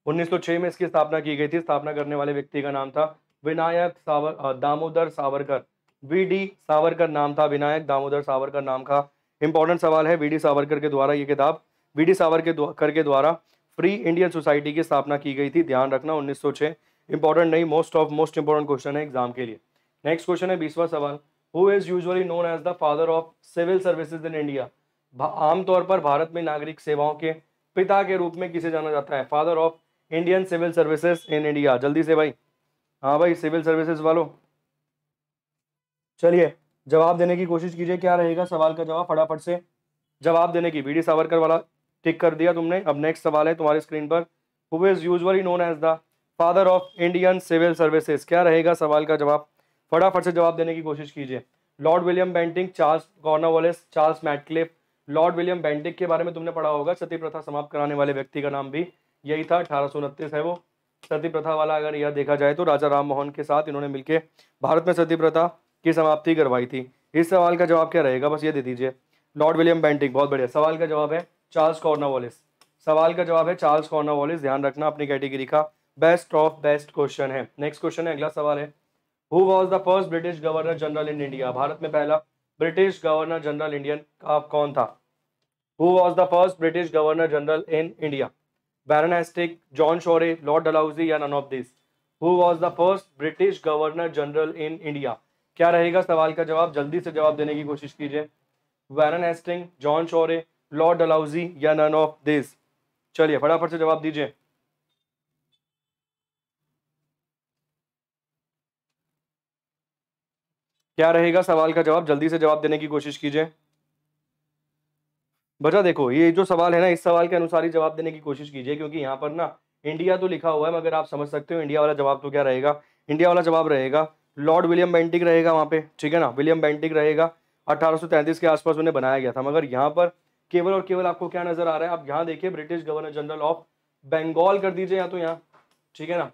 1906 में इसकी स्थापना की गई थी स्थापना करने वाले व्यक्ति का नाम था विनायक सावर दामोदर सावरकर वी डी सावरकर नाम था विनायक दामोदर सावरकर नाम का इंपॉर्टेंट सवाल है वी सावरकर के द्वारा ये किताब वी डी सावरकर के द्वारा फ्री इंडियन सोसाइटी की स्थापना की गई थी ध्यान रखना 1906 इंपॉर्टेंट नहीं most of most important question है एग्जाम के लिए नेक्स्ट क्वेश्चन है बीसवा सवाल who is usually known as the father of civil services in India आमतौर पर भारत में नागरिक सेवाओं के पिता के रूप में किसे जाना जाता है father of Indian civil services in India जल्दी से भाई हाँ भाई सिविल सर्विसेज वालों चलिए जवाब देने की कोशिश कीजिए क्या रहेगा सवाल का जवाब फटाफट से जवाब देने की वी सावरकर वाला टिक कर दिया तुमने अब नेक्स्ट सवाल है तुम्हारी स्क्रीन पर who is usually known as the father of Indian civil services क्या रहेगा सवाल का जवाब फटाफट से जवाब देने की कोशिश कीजिए Lord William Bentinck Charles Cornwallis Charles Metcalfe Lord William Bentinck के बारे में तुमने पढ़ा होगा सती प्रथा समाप्त कराने वाले व्यक्ति का नाम भी यही था अठारह है वो सती प्रथा वाला अगर यह देखा जाए तो राजा राम मोहन के साथ इन्होंने मिलकर भारत में सती प्रथा की समाप्ति करवाई थी इस सवाल का जवाब क्या रहेगा बस ये दे दीजिए लॉर्ड विलियम बेंटिक बहुत बढ़िया सवाल का जवाब है चार्ल्स कॉर्नावलिस सवाल का जवाब है चार्ल्स कॉर्नावलिस ध्यान रखना अपनी कैटेगरी का बेस्ट ऑफ बेस्ट क्वेश्चन है नेक्स्ट क्वेश्चन है अगला सवाल है who was the first British governor general in India Bharat में पहला ब्रिटिश गवर्नर जनरल इंडियन का कौन था who was the first British governor general in India Warren Hastings John Shore Lord Dalhousie या none of this who was the first British governor general in India क्या रहेगा सवाल का जवाब जल्दी से जवाब देने की कोशिश कीजिए Warren Hastings John Shore Lord Dalhousie या नन ऑफ दिस चलिए फटाफट से जवाब दीजिए क्या रहेगा सवाल का जवाब जल्दी से जवाब देने की कोशिश कीजिए बचा देखो ये जो सवाल है ना इस सवाल के अनुसार ही जवाब देने की कोशिश कीजिए क्योंकि यहाँ पर ना इंडिया तो लिखा हुआ है मगर आप समझ सकते हो इंडिया वाला जवाब तो क्या रहेगा इंडिया वाला जवाब रहेगा लॉर्ड विलियम बैंटिक रहेगा वहाँ पे ठीक है ना विलियम बैंटिक रहेगा 1833 के आसपास उन्हें बनाया गया था मगर यहाँ पर केवल और केवल आपको क्या नजर आ रहा है आप यहाँ देखिए British governor general of Bengal कर दीजिए या तो यहाँ ठीक है ना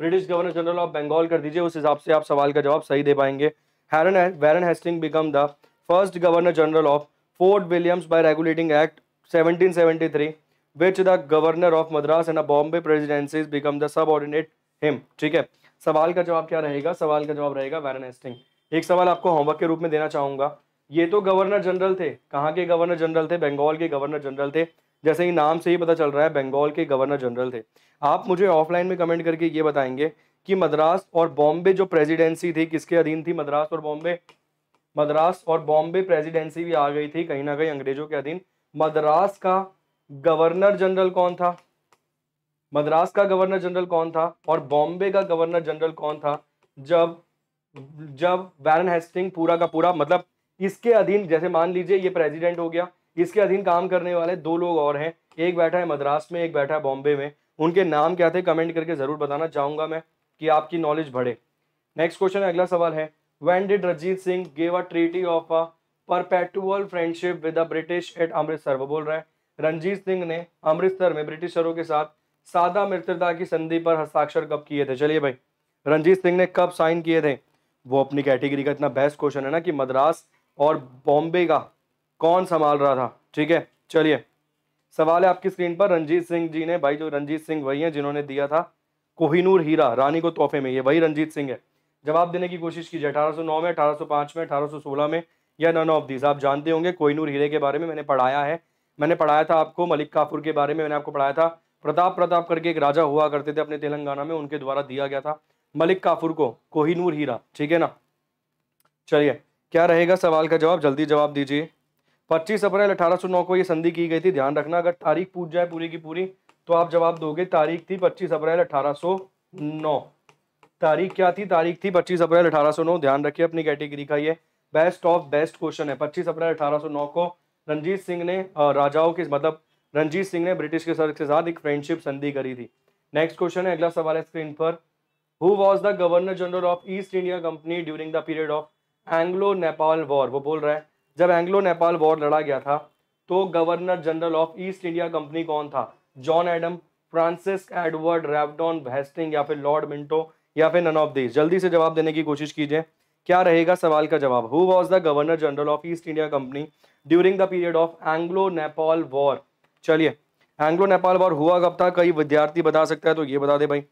British governor general of Bengal कर दीजिए उस हिसाब से आप सवाल का जवाब सही दे पाएंगे Warren, Warren Hastings became the first Governor General of Fort Williams by Regulating Act 1773, which the Governor of Madras and the Bombay Presidencies become the subordinate him. ठीक है सवाल का जवाब क्या रहेगा सवाल का जवाब रहेगा वैरन हेस्टिंग एक सवाल आपको होमवर्क के रूप में देना चाहूँगा ये तो गवर्नर जनरल थे कहाँ के गवर्नर जनरल थे बंगाल के गवर्नर जनरल थे जैसे कि नाम से ही पता चल रहा है बंगाल के गवर्नर जनरल थे आप मुझे ऑफलाइन में कमेंट करके ये बताएंगे कि मद्रास और बॉम्बे जो प्रेसिडेंसी थी किसके अधीन थी मद्रास और बॉम्बे मद्रास और बॉम्बे प्रेसिडेंसी भी आ गई थी कहीं ना कहीं अंग्रेजों के अधीन मद्रास का गवर्नर जनरल कौन था मद्रास का गवर्नर जनरल कौन था और बॉम्बे का गवर्नर जनरल कौन था जब जब बैरन हेस्टिंग पूरा का पूरा मतलब इसके अधीन जैसे मान लीजिए ये प्रेसिडेंट हो गया इसके अधीन काम करने वाले दो लोग और हैं एक बैठा है मद्रास में एक बैठा है बॉम्बे में उनके नाम क्या थे कमेंट करके ज़रूर बताना चाहूंगा मैं कि आपकी नॉलेज बढ़े नेक्स्ट क्वेश्चन अगला सवाल है when did Ranjit Singh gave a treaty of a perpetual friendship with a British at Amritsar वो बोल रहा है रंजीत सिंह ने अमृतसर में ब्रिटिशरों के साथ सादा मित्रता की संधि पर हस्ताक्षर कब किए थे चलिए भाई रंजीत सिंह ने कब साइन किए थे वो अपनी कैटेगरी का इतना बेस्ट क्वेश्चन है ना कि मद्रास और बॉम्बे का कौन संभाल रहा था ठीक है चलिए सवाल है आपकी स्क्रीन पर रंजीत सिंह जी ने भाई जो रंजीत सिंह वही हैं जिन्होंने दिया था कोहिनूर हीरा रानी को तोहफे में ये वही रंजीत सिंह है जवाब देने की कोशिश कीजिए 1809 में 1805 में 1816 में या नन ऑफ दीज आप जानते होंगे कोहिनूर हीरे के बारे में मैंने पढ़ाया है मैंने पढ़ाया था आपको मलिक काफूर के बारे में मैंने आपको पढ़ाया था प्रताप प्रताप करके एक राजा हुआ करते थे अपने तेलंगाना में उनके द्वारा दिया गया था मलिक काफूर को कोहिनूर हीरा ठीक है ना चलिए क्या रहेगा सवाल का जवाब जल्दी जवाब दीजिए 25 अप्रैल 1809 को ये संधि की गई थी ध्यान रखना अगर तारीख पूछ जाए पूरी की पूरी तो आप जवाब दोगे तारीख थी पच्चीस अप्रैल अठारह नौ तारीख क्या थी तारीख थी पच्चीस अप्रैल अठारह नौ ध्यान रखिए अपनी कैटेगरी का ये बेस्ट ऑफ बेस्ट क्वेश्चन है पच्चीस अप्रैल अठारह नौ को रंजीत सिंह ने राजाओं के मतलब रंजीत सिंह ने ब्रिटिश के सर के साथ एक फ्रेंडशिप संधि करी थी नेक्स्ट क्वेश्चन है अगला सवाल है स्क्रीन पर who was the governor general of East India company during the period of Anglo Nepal war वो बोल रहा है जब एंग्लो नेपाल वॉर लड़ा गया था तो governor general of East India company कौन था John Adam Francis Edward Rawdon Hastings या फिर लॉर्ड मिंटो या फिर नन ऑफ दिस जल्दी से जवाब देने की कोशिश कीजिए क्या रहेगा सवाल का जवाब who was the governor general of East India company during the period of Anglo Nepal war चलिए एंग्लो नेपाल वॉर हुआ कब था कई विद्यार्थी बता सकता है तो ये बता दे भाई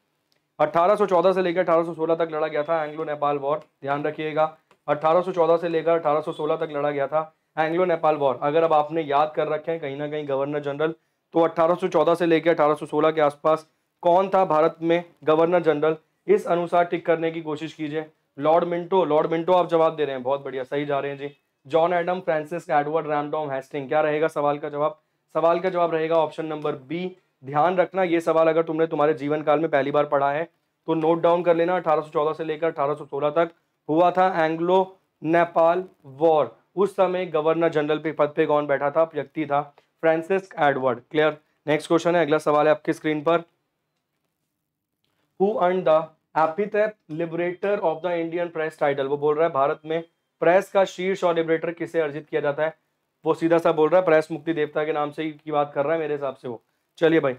1814 से लेकर 1816 तक लड़ा गया था एंग्लो नेपाल वॉर ध्यान रखिएगा 1814 से लेकर 1816 तक लड़ा गया था एंग्लो नेपाल वॉर अगर अब आपने याद कर रखे हैं कहीं ना कहीं गवर्नर जनरल तो 1814 से लेकर 1816 के आसपास कौन था भारत में गवर्नर जनरल इस अनुसार टिक करने की कोशिश कीजिए लॉर्ड मिंटो लॉर्ड मिंटो आप जवाब दे रहे हैं बहुत बढ़िया सही जा रहे हैं जी John Adam Francis Edward Rawdon Hastings क्या रहेगा सवाल का जवाब सवाल का जवाब रहेगा ऑप्शन नंबर बी ध्यान रखना ये सवाल अगर तुमने तुम्हारे जीवन काल में पहली बार पढ़ा है तो नोट डाउन कर लेना 1814 से लेकर 1816 तक हुआ था एंग्लो नेपाल वॉर उस समय गवर्नर जनरल पे पद पे कौन बैठा था व्यक्ति था Francis Edward clear next question है अगला सवाल है आपकी स्क्रीन पर who earned the epithet liberator of the Indian press title वो बोल रहा है भारत में प्रेस का शीर्ष और लिबरेटर किसे अर्जित किया जाता है वो सीधा सा बोल रहा है प्रेस मुक्ति देवता के नाम से की बात कर रहा है मेरे हिसाब से वो चलिए भाई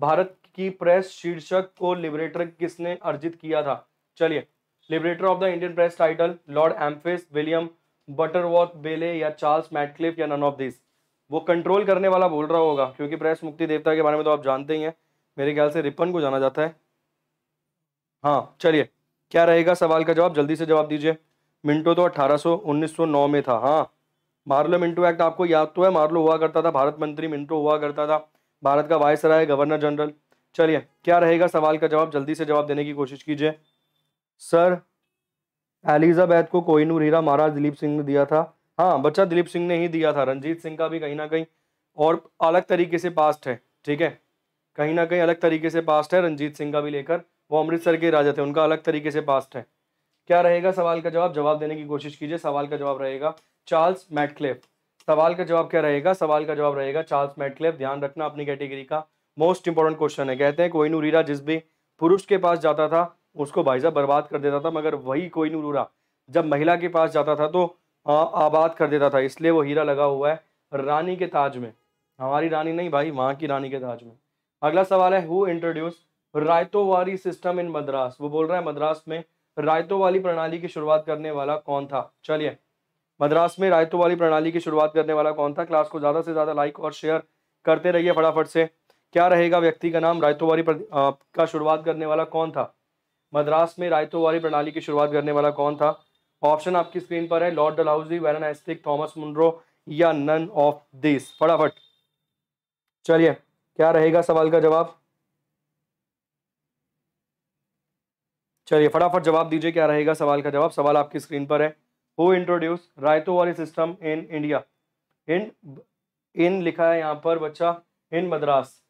भारत की प्रेस शीर्षक को लिबरेटर किसने अर्जित किया था चलिए liberator of the Indian press title Lord Amherst William Butterworth Bayley या चार्ल्स मैटक्लिफ या नन ऑफ दिस वो कंट्रोल करने वाला बोल रहा होगा क्योंकि प्रेस मुक्ति देवता के बारे में तो आप जानते ही हैं मेरे ख्याल से रिपन को जाना जाता है हाँ चलिए क्या रहेगा सवाल का जवाब जल्दी से जवाब दीजिए मिंटो तो अट्ठारह सौ में था हाँ मार्लो मिंटो एक्ट आपको याद तो है मार्लो हुआ करता था भारत मंत्री मिंटो हुआ करता था भारत का वायसराय गवर्नर जनरल चलिए क्या रहेगा सवाल का जवाब जल्दी से जवाब देने की कोशिश कीजिए सर एलिजाबैथ को कोहिनूर हीरा महाराज दिलीप सिंह ने दिया था हाँ बच्चा दिलीप सिंह ने ही दिया था रंजीत सिंह का भी कहीं ना कहीं और अलग तरीके से पास्ट है ठीक है कहीं ना कहीं अलग तरीके से पास्ट है रंजीत सिंह का भी लेकर वो अमृतसर के राजा थे उनका अलग तरीके से पास्ट है क्या रहेगा सवाल का जवाब जवाब देने की कोशिश कीजिए सवाल का जवाब रहेगा चार्ल्स मैटक्लेफ सवाल का जवाब क्या रहेगा सवाल का जवाब रहेगा चार्ल्स मैटक्लेफ ध्यान रखना अपनी कैटेगरी का मोस्ट इंपॉर्टेंट क्वेश्चन है कहते हैं कोई नूरीरा जिस भी पुरुष के पास जाता था उसको भाई साहब बर्बाद कर देता था मगर वही कोई नूरा जब महिला के पास जाता था तो आबाद कर देता था इसलिए वो हीरा लगा हुआ है रानी के ताज में हमारी रानी नहीं भाई वहाँ की रानी के ताज में अगला सवाल है who introduce Ryotwari system in Madras वो बोल रहा है मद्रास में रायतो वाली प्रणाली की शुरुआत करने वाला कौन था चलिए मद्रास में रायतो वाली प्रणाली की शुरुआत करने वाला कौन था क्लास को ज़्यादा से ज़्यादा लाइक और शेयर करते रहिए फटाफट से क्या रहेगा व्यक्ति का नाम वाली का शुरुआत करने वाला कौन था मद्रास में वाली प्रणाली की शुरुआत करने वाला कौन था ऑप्शन आपकी स्क्रीन पर है Lord Dalhousie Warren Hastings Thomas Munro या नन ऑफ दिस फटाफट चलिए क्या रहेगा सवाल का जवाब चलिए फटाफट जवाब दीजिए क्या रहेगा सवाल का जवाब सवाल आपकी स्क्रीन पर है हु इंट्रोड्यूस रायतो वाली सिस्टम इन इंडिया इन इन लिखा है यहाँ पर बच्चा in Madras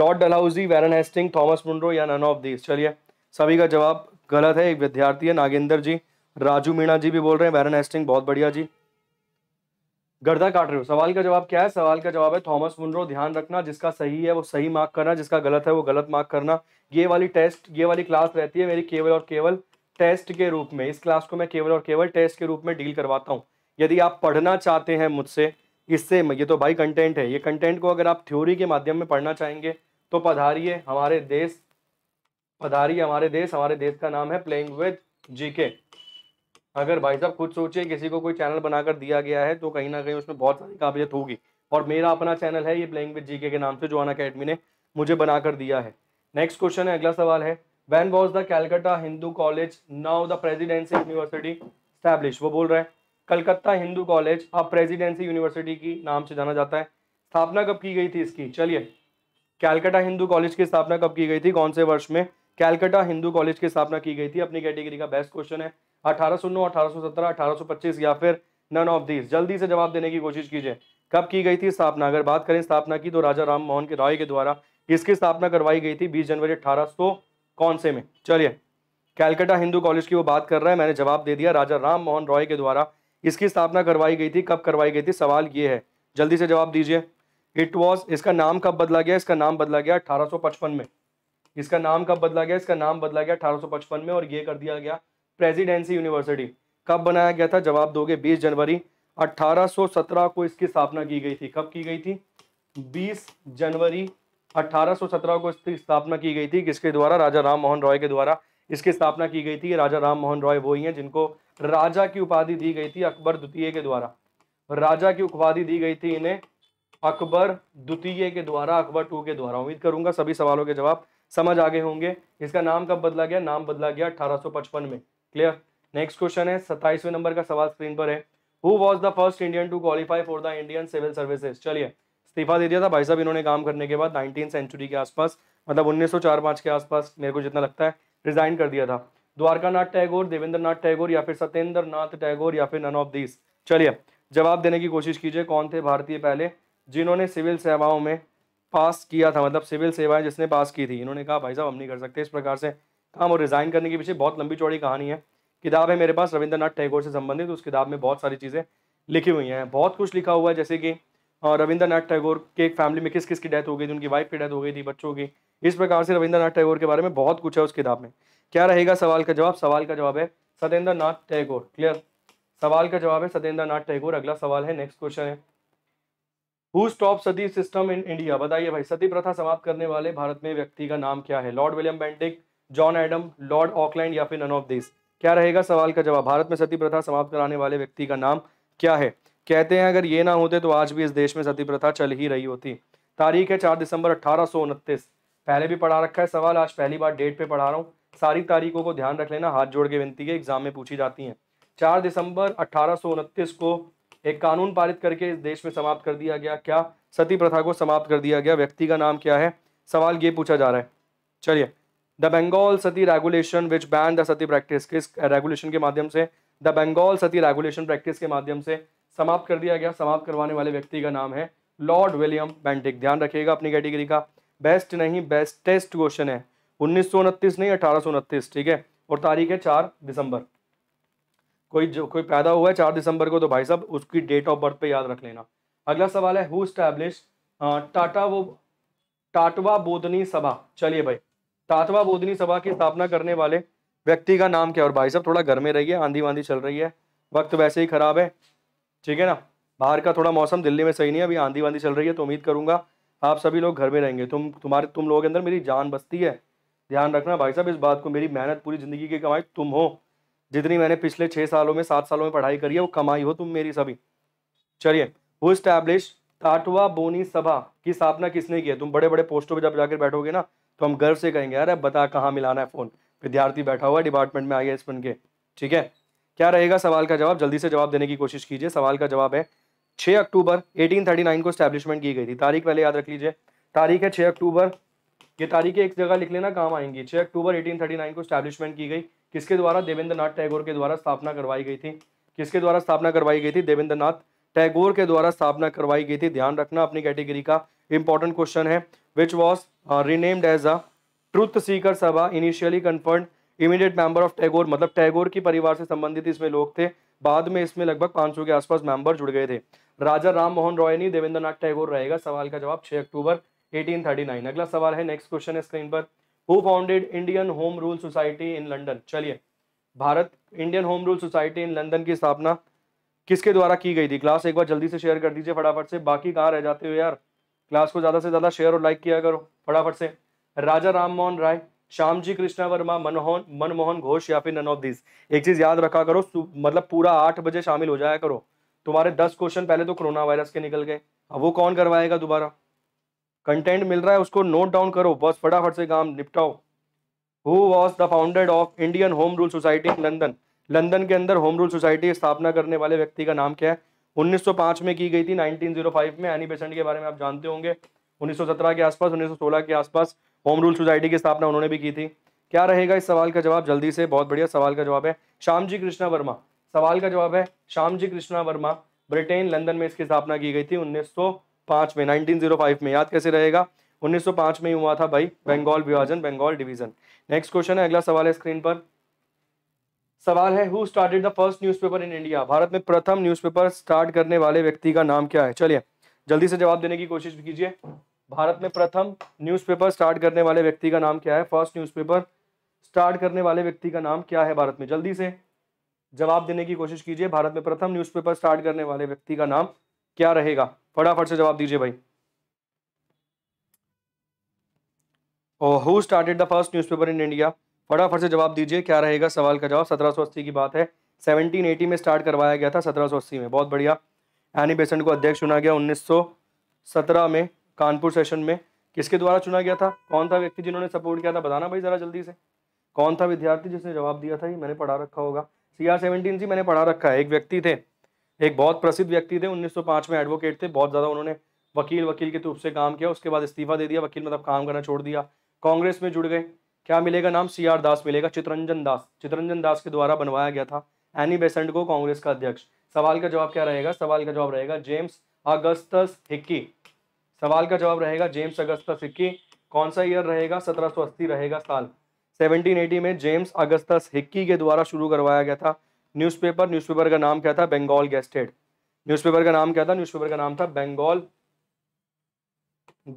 Lord Dalhousie Warren Hastings Thomas Munro या नन ऑफ दिस चलिए सभी का जवाब गलत है एक विद्यार्थी है नागेंद्र जी राजू मीणा जी भी बोल रहे हैं बैरन एस्टिंग बहुत बढ़िया जी गर्दा काट रहे हो सवाल का जवाब क्या है सवाल का जवाब है थॉमस मुनरो ध्यान रखना जिसका सही है वो सही मार्क करना जिसका गलत है वो गलत मार्क करना ये वाली टेस्ट ये वाली क्लास रहती है मेरी केवल और केवल टेस्ट के रूप में इस क्लास को मैं केवल और केवल टेस्ट के रूप में डील करवाता हूँ यदि आप पढ़ना चाहते हैं मुझसे इससे ये तो भाई कंटेंट है ये कंटेंट को अगर आप थ्योरी के माध्यम में पढ़ना चाहेंगे तो पधारिए हमारे देश पधारिए हमारे देश हमारे देश का नाम है प्लेइंग विद जीके अगर भाई साहब खुद सोचिए किसी को कोई चैनल बनाकर दिया गया है तो कहीं ना कहीं उसमें बहुत सारी काबिलियत होगी और मेरा अपना चैनल है ये प्लेइंग विद जीके के नाम से जो अन अकेडमी ने मुझे बनाकर दिया है नेक्स्ट क्वेश्चन है अगला सवाल है when was the Calcutta Hindu college now the presidency university establish वो बोल रहे हैं कलकत्ता हिंदू कॉलेज अब प्रेजिडेंसी यूनिवर्सिटी की नाम से जाना जाता है स्थापना कब की गई थी इसकी चलिए कैलकाटा हिंदू कॉलेज की स्थापना कब की गई थी कौन से वर्ष में कैलकाटा हिंदू कॉलेज की स्थापना की गई थी अपनी कैटेगरी का बेस्ट क्वेश्चन है अठारह 1817, 1825 या फिर नन ऑफ दीज जल्दी से जवाब देने की कोशिश कीजिए कब की गई थी स्थापना अगर बात करें स्थापना की तो राजा राम मोहन के राय के द्वारा इसकी स्थापना करवाई गई थी बीस जनवरी अठारह कौन से में चलिए कैलकटा हिंदू कॉलेज की वो बात कर रहा है मैंने जवाब दे दिया राजा राम मोहन रॉय के द्वारा इसकी स्थापना करवाई गई थी कब करवाई गई थी सवाल ये है जल्दी से जवाब दीजिए इट वॉज इसका नाम कब बदला गया इसका नाम बदला गया अठारह में इसका नाम कब बदला गया इसका नाम बदला गया अठारह में और ये कर दिया गया प्रेसिडेंसी यूनिवर्सिटी कब बनाया गया था जवाब दोगे 20 जनवरी 1817 को इसकी स्थापना की गई थी कब की गई थी 20 जनवरी 1817 को इसकी स्थापना की गई थी किसके द्वारा राजा राम मोहन रॉय के द्वारा इसकी स्थापना की गई थी राजा राम मोहन रॉय वही हैं जिनको राजा की उपाधि दी गई थी अकबर द्वितीय के द्वारा राजा की उपाधि दी गई थी इन्हें अकबर द्वितीय के द्वारा अकबर टू के द्वारा उम्मीद करूंगा सभी सवालों के जवाब समझ आगे होंगे इसका नाम कब बदला गया नाम बदला गया 1855 में क्लियर नेक्स्ट क्वेश्चन है सत्ताईसवें नंबर का सवाल स्क्रीन पर है who was the first Indian to qualify for the Indian civil services चलिए इस्तीफा दे दिया था भाई साहब इन्होंने काम करने के बाद नाइनटीन सेंचुरी के आसपास मतलब उन्नीस सौ के आसपास मेरे को जितना लगता है रिजाइन कर दिया था द्वारका नाथ टैगोर देवेंद्र नाथ टैगोर या फिर सत्येंद्र नाथ टैगोर या फिर नन ऑफ दीस चलिए जवाब देने की कोशिश कीजिए कौन थे भारतीय पहले जिन्होंने सिविल सेवाओं में पास किया था मतलब सिविल सेवाएं जिसने पास की थी इन्होंने कहा भाई साहब हम नहीं कर सकते इस प्रकार से काम और रिज़ाइन करने के पीछे बहुत लंबी चौड़ी कहानी है किताब है मेरे पास रविंद्रनाथ टैगोर से संबंधित तो उस किताब में बहुत सारी चीज़ें लिखी हुई हैं बहुत कुछ लिखा हुआ है जैसे कि रविंद्रनाथ टैगोर के फैमिली में किस किस की डेथ हो गई थी उनकी वाइफ की डेथ हो गई थी बच्चों की इस प्रकार से रविंद्रनाथ टैगोर के बारे में बहुत कुछ है उस किताब में क्या रहेगा सवाल का जवाब सवाल का जवाब है सत्येंद्र नाथ टैगोर क्लियर सवाल का जवाब है सत्येंद्र नाथ टैगोर अगला सवाल है नेक्स्ट क्वेश्चन है who stop sati system in India बताइए भाई सती प्रथा समाप्त करने वाले भारत में व्यक्ति का नाम क्या है Lord William Bentinck John Adam Lord Auckland या फिर नन ऑफ दिस क्या रहेगा सवाल का जवाब भारत में सती प्रथा समाप्त कराने वाले व्यक्ति का नाम क्या है कहते हैं अगर ये ना होते तो आज भी इस देश में सती प्रथा चल ही रही होती तारीख है चार दिसंबर अट्ठारह पहले भी पढ़ा रखा है सवाल आज पहली बार डेट पे पढ़ा रहा हूँ सारी तारीखों को ध्यान रख लेना हाथ जोड़ के विनती है एग्जाम में पूछी जाती हैं चार दिसंबर अट्ठारह को एक कानून पारित करके इस देश में समाप्त कर दिया गया क्या सती प्रथा को समाप्त कर दिया गया व्यक्ति का नाम क्या है सवाल ये पूछा जा रहा है चलिए the Bengal sati regulation which ban the sati practice किस रेगुलेशन के माध्यम से the Bengal sati regulation practice के माध्यम से समाप्त कर दिया गया समाप्त करवाने वाले व्यक्ति का नाम है लॉर्ड विलियम बैंटिक ध्यान रखिएगा अपनी कैटेगरी का बेस्ट नहीं बेस्टेस्ट क्वेश्चन है उन्नीस नहीं अठारह ठीक है और तारीख है चार दिसंबर कोई जो कोई पैदा हुआ है चार दिसंबर को तो भाई साहब उसकी डेट ऑफ बर्थ पे याद रख लेना अगला सवाल है हु स्टैब्लिश टाटा वो टाटवा बोधनी सभा चलिए भाई सातवा बोधनी सभा की स्थापना करने वाले व्यक्ति का नाम क्या और भाई साहब थोड़ा घर में रहिए आंधी वांधी चल रही है वक्त वैसे ही खराब है ठीक है ना बाहर का थोड़ा मौसम दिल्ली में सही नहीं है अभी आंधी वांधी चल रही है तो उम्मीद करूंगा आप सभी लोग घर में रहेंगे तुम तुम्हारे तुम लोगों के अंदर मेरी जान बस्ती है ध्यान रखना भाई साहब इस बात को मेरी मेहनत पूरी ज़िंदगी की कमाई तुम हो जितनी मैंने पिछले छह सालों में सात सालों में पढ़ाई करी है वो कमाई हो तुम मेरी सभी चलिए वो स्टैब्लिश ताटवा बोनी सभा की स्थापना किसने की है तुम बड़े बड़े पोस्टों पर जब जाकर बैठोगे ना तो हम गर्व से कहेंगे अरे बता कहाँ मिलाना है फ़ोन विद्यार्थी बैठा हुआ है डिपार्टमेंट में आई एस बन के ठीक है क्या रहेगा सवाल का जवाब जल्दी से जवाब देने की कोशिश कीजिए सवाल का जवाब है 6 अक्टूबर 1839 को स्टैब्लिशमेंट की गई थी तारीख पहले याद रख लीजिए तारीख है 6 अक्टूबर ये तारीख एक जगह लिख लेना काम आएंगी 6 अक्टूबर 1839 को स्टैब्लिशमेंट की गई किसके द्वारा देवेंद्र नाथ टैगोर के द्वारा स्थापना करवाई गई थी किसके द्वारा स्थापना करवाई गई थी देवेंद्र नाथ टैगोर के द्वारा स्थापना करवाई गई थी ध्यान रखना अपनी कैटेगरी का इंपॉर्टेंट क्वेश्चन है which was uh, renamed as a truth seeker Sabha initially conferred immediate member of Tagore मतलब टैगोर की परिवार से संबंधित इसमें लोग थे बाद में इसमें लगभग 500 के आसपास मेंबर जुड़ गए थे राजा राम मोहन रॉय नहीं देवेंद्र नाथ टैगोर रहेगा सवाल का जवाब 6 अक्टूबर 1839 अगला सवाल है नेक्स्ट क्वेश्चन है स्क्रीन पर who founded Indian home rule society in London चलिए Bharat Indian home rule society in London की स्थापना किसके द्वारा की गई थी क्लास एक बार जल्दी से शेयर कर दीजिए फटाफट से बाकी कहाँ रह जाते हो यार क्लास को ज़्यादा से ज़्यादा शेयर और लाइक किया करो फटाफट से राजा राम मोहन राय श्याम जी कृष्णा वर्मा मनमोहन मनमोहन घोष या फिर नन ऑफ दिस एक चीज़ याद रखा करो मतलब पूरा आठ बजे शामिल हो जाया करो तुम्हारे दस क्वेश्चन पहले तो कोरोना वायरस के निकल गए अब वो कौन करवाएगा दोबारा कंटेंट मिल रहा है उसको नोट डाउन करो बस फटाफट से काम निपटाओ who was the founded of Indian home rule society in London London के अंदर होम रूल सोसाइटी स्थापना करने वाले व्यक्ति का नाम क्या है 1905 में की गई थी 1905 में एनी बेसेंट के बारे में आप जानते होंगे 1917 के आसपास 1916 के आसपास होम रूल सोसाइटी की स्थापना उन्होंने भी की थी क्या रहेगा इस सवाल का जवाब जल्दी से बहुत बढ़िया सवाल का जवाब है श्याम जी कृष्णा वर्मा सवाल का जवाब है श्याम जी कृष्णा वर्मा ब्रिटेन लंदन में इसकी स्थापना की गई थी उन्नीस में नाइनटीन में याद कैसे रहेगा 1905 में ही हुआ था भाई बंगाल विभाजन बंगाल डिवीजन नेक्स्ट क्वेश्चन है अगला सवाल है स्क्रीन पर सवाल है who started the first newspaper in India Bharat में प्रथम न्यूज़पेपर स्टार्ट करने वाले व्यक्ति का नाम क्या है चलिए जल्दी से जवाब देने की कोशिश भी कीजिए भारत में प्रथम न्यूज़पेपर स्टार्ट करने वाले व्यक्ति का नाम क्या है फर्स्ट न्यूज़पेपर स्टार्ट करने वाले व्यक्ति का नाम क्या है भारत में जल्दी से जवाब देने की कोशिश कीजिए भारत में प्रथम पेपर स्टार्ट करने वाले व्यक्ति का नाम क्या रहेगा फटाफट से जवाब दीजिए भाई who started the first newspaper in India फटाफट से जवाब दीजिए क्या रहेगा सवाल का जवाब सत्रह की बात है एटी में स्टार्ट करवाया गया था अस्सी में बहुत बढ़िया एनी बेसेंट को अध्यक्ष चुना गया सत्रह में कानपुर सेशन में किसके द्वारा चुना गया था कौन था व्यक्ति जिन्होंने सपोर्ट किया था बताना भाई ज़रा जल्दी से कौन था विद्यार्थी जिसने जवाब दिया था ये मैंने पढ़ा रखा होगा सी आर सेवनटीन जी मैंने पढ़ा रखा है एक व्यक्ति थे एक बहुत प्रसिद्ध व्यक्ति थे 1905 में एडवोकेट थे बहुत ज़्यादा उन्होंने वकील वकील के रूप से काम किया उसके बाद इस्तीफा दे दिया वकील मतलब काम करना छोड़ दिया कांग्रेस में जुड़ गए क्या मिलेगा नाम सी आर दास मिलेगा चितरंजन दास चितरंजन दास के द्वारा बनवाया गया था एनी बेसेंट को कांग्रेस का अध्यक्ष सवाल का जवाब क्या रहेगा सवाल का जवाब रहेगा जेम्स अगस्तस हिक्की सवाल का जवाब रहेगा जेम्स अगस्तस हिक्की कौन सा ईयर रहेगा अस्सी रहेगा साल 1780 में जेम्स अगस्तस हिक्की के द्वारा शुरू करवाया गया था न्यूज़पेपर न्यूज़पेपर का नाम क्या था बंगाल गैस्टेड न्यूज़पेपर का नाम क्या था न्यूज़पेपर का नाम था बंगाल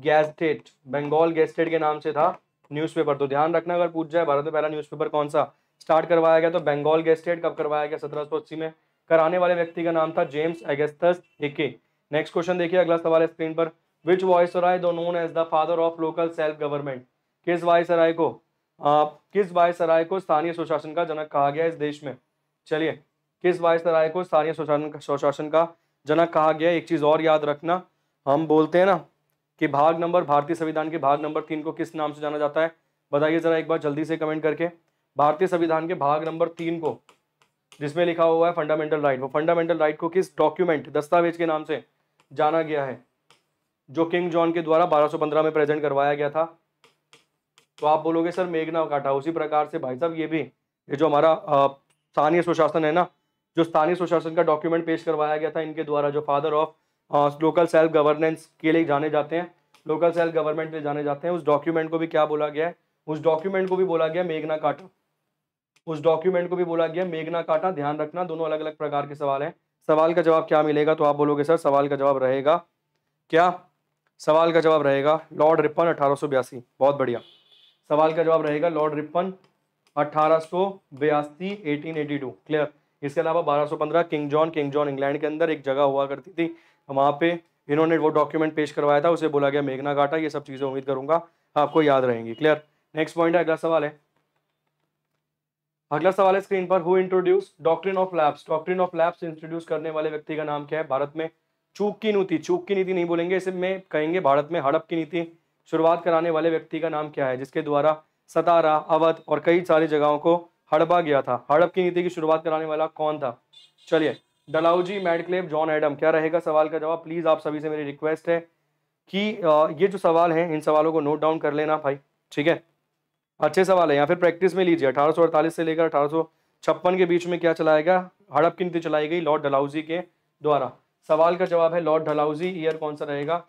गैस्टेट बंगाल गैस्टेट के नाम से था न्यूज़पेपर तो ध्यान रखना अगर पूछ जाए भारत में पहला न्यूज़पेपर कौन सा स्टार्ट करवाया गया तो बंगाल गेस्टेड कब करवाया गया सत्रह में कराने वाले व्यक्ति का नाम था जेम्स एगेस्टस हिके नेक्स्ट क्वेश्चन देखिए अगला सवाल स्क्रीन पर विच वॉइस राय दो known as the father of local self government किस वाइस राय को आ, किस वाइस राय को स्थानीय सुशासन का जनक कहा गया इस देश में चलिए किस वाइस राय को स्थानीय सुशासन का जनक कहा गया एक चीज़ और याद रखना हम बोलते हैं ना कि भाग नंबर भारतीय संविधान के भाग नंबर तीन को किस नाम से जाना जाता है बताइए ज़रा एक बार जल्दी से कमेंट करके भारतीय संविधान के भाग नंबर तीन को जिसमें लिखा हुआ है फंडामेंटल राइट वो फंडामेंटल राइट को किस डॉक्यूमेंट दस्तावेज के नाम से जाना गया है जो किंग जॉन के द्वारा 1215 में प्रेजेंट करवाया गया था तो आप बोलोगे सर मेघना काटा उसी प्रकार से भाई साहब ये भी ये जो हमारा स्थानीय सुशासन है ना जो स्थानीय सुशासन का डॉक्यूमेंट पेश करवाया गया था इनके द्वारा जो father of local self governance के लिए जाने जाते हैं लोकल सेल्फ गवर्नमेंट के लिए जाने जाते हैं उस डॉक्यूमेंट को भी क्या बोला गया है उस डॉक्यूमेंट को भी बोला गया मेघना काटा उस डॉक्यूमेंट को भी बोला गया मेघना काटा ध्यान रखना दोनों अलग अलग प्रकार के सवाल हैं सवाल का जवाब क्या मिलेगा तो आप बोलोगे सर सवाल का जवाब रहेगा क्या सवाल का जवाब रहेगा लॉर्ड रिपन अठारह बहुत बढ़िया सवाल का जवाब रहेगा लॉर्ड रिपन अठारह सौ बयासी एटीन एटी टू क्लियर इसके अलावा 1215 king John king John England के अंदर एक जगह हुआ करती थी वहाँ पे इन्होंने वो डॉक्यूमेंट पेश करवाया था उसे बोला गया मेघना घाटा ये सब चीज़ें उम्मीद करूंगा आपको याद रहेंगी क्लियर नेक्स्ट पॉइंट है अगला सवाल है अगला सवाल है स्क्रीन पर who introduce doctrine of lapse doctrine of lapse introduce करने वाले व्यक्ति का नाम क्या है भारत में चूक की नीति चूक की नीति नहीं बोलेंगे इसे में कहेंगे भारत में हड़प की नीति शुरुआत कराने वाले व्यक्ति का नाम क्या है जिसके द्वारा सतारा अवध और कई सारी जगहों को हड़पा गया था हड़प की नीति की शुरुआत कराने वाला कौन था चलिए डलाउजी मैडक्लेव जॉन एडम क्या रहेगा सवाल का जवाब प्लीज़ आप सभी से मेरी रिक्वेस्ट है कि ये जो सवाल है इन सवालों को नोट डाउन कर लेना भाई ठीक है अच्छे सवाल है या फिर प्रैक्टिस में लीजिए अठारह से लेकर अठारह के बीच में क्या चलाएगा हड़प की नीति चलाई गई लॉर्ड डलाउजी के द्वारा सवाल का जवाब है लॉर्ड डलाउजी ईयर कौन सा रहेगा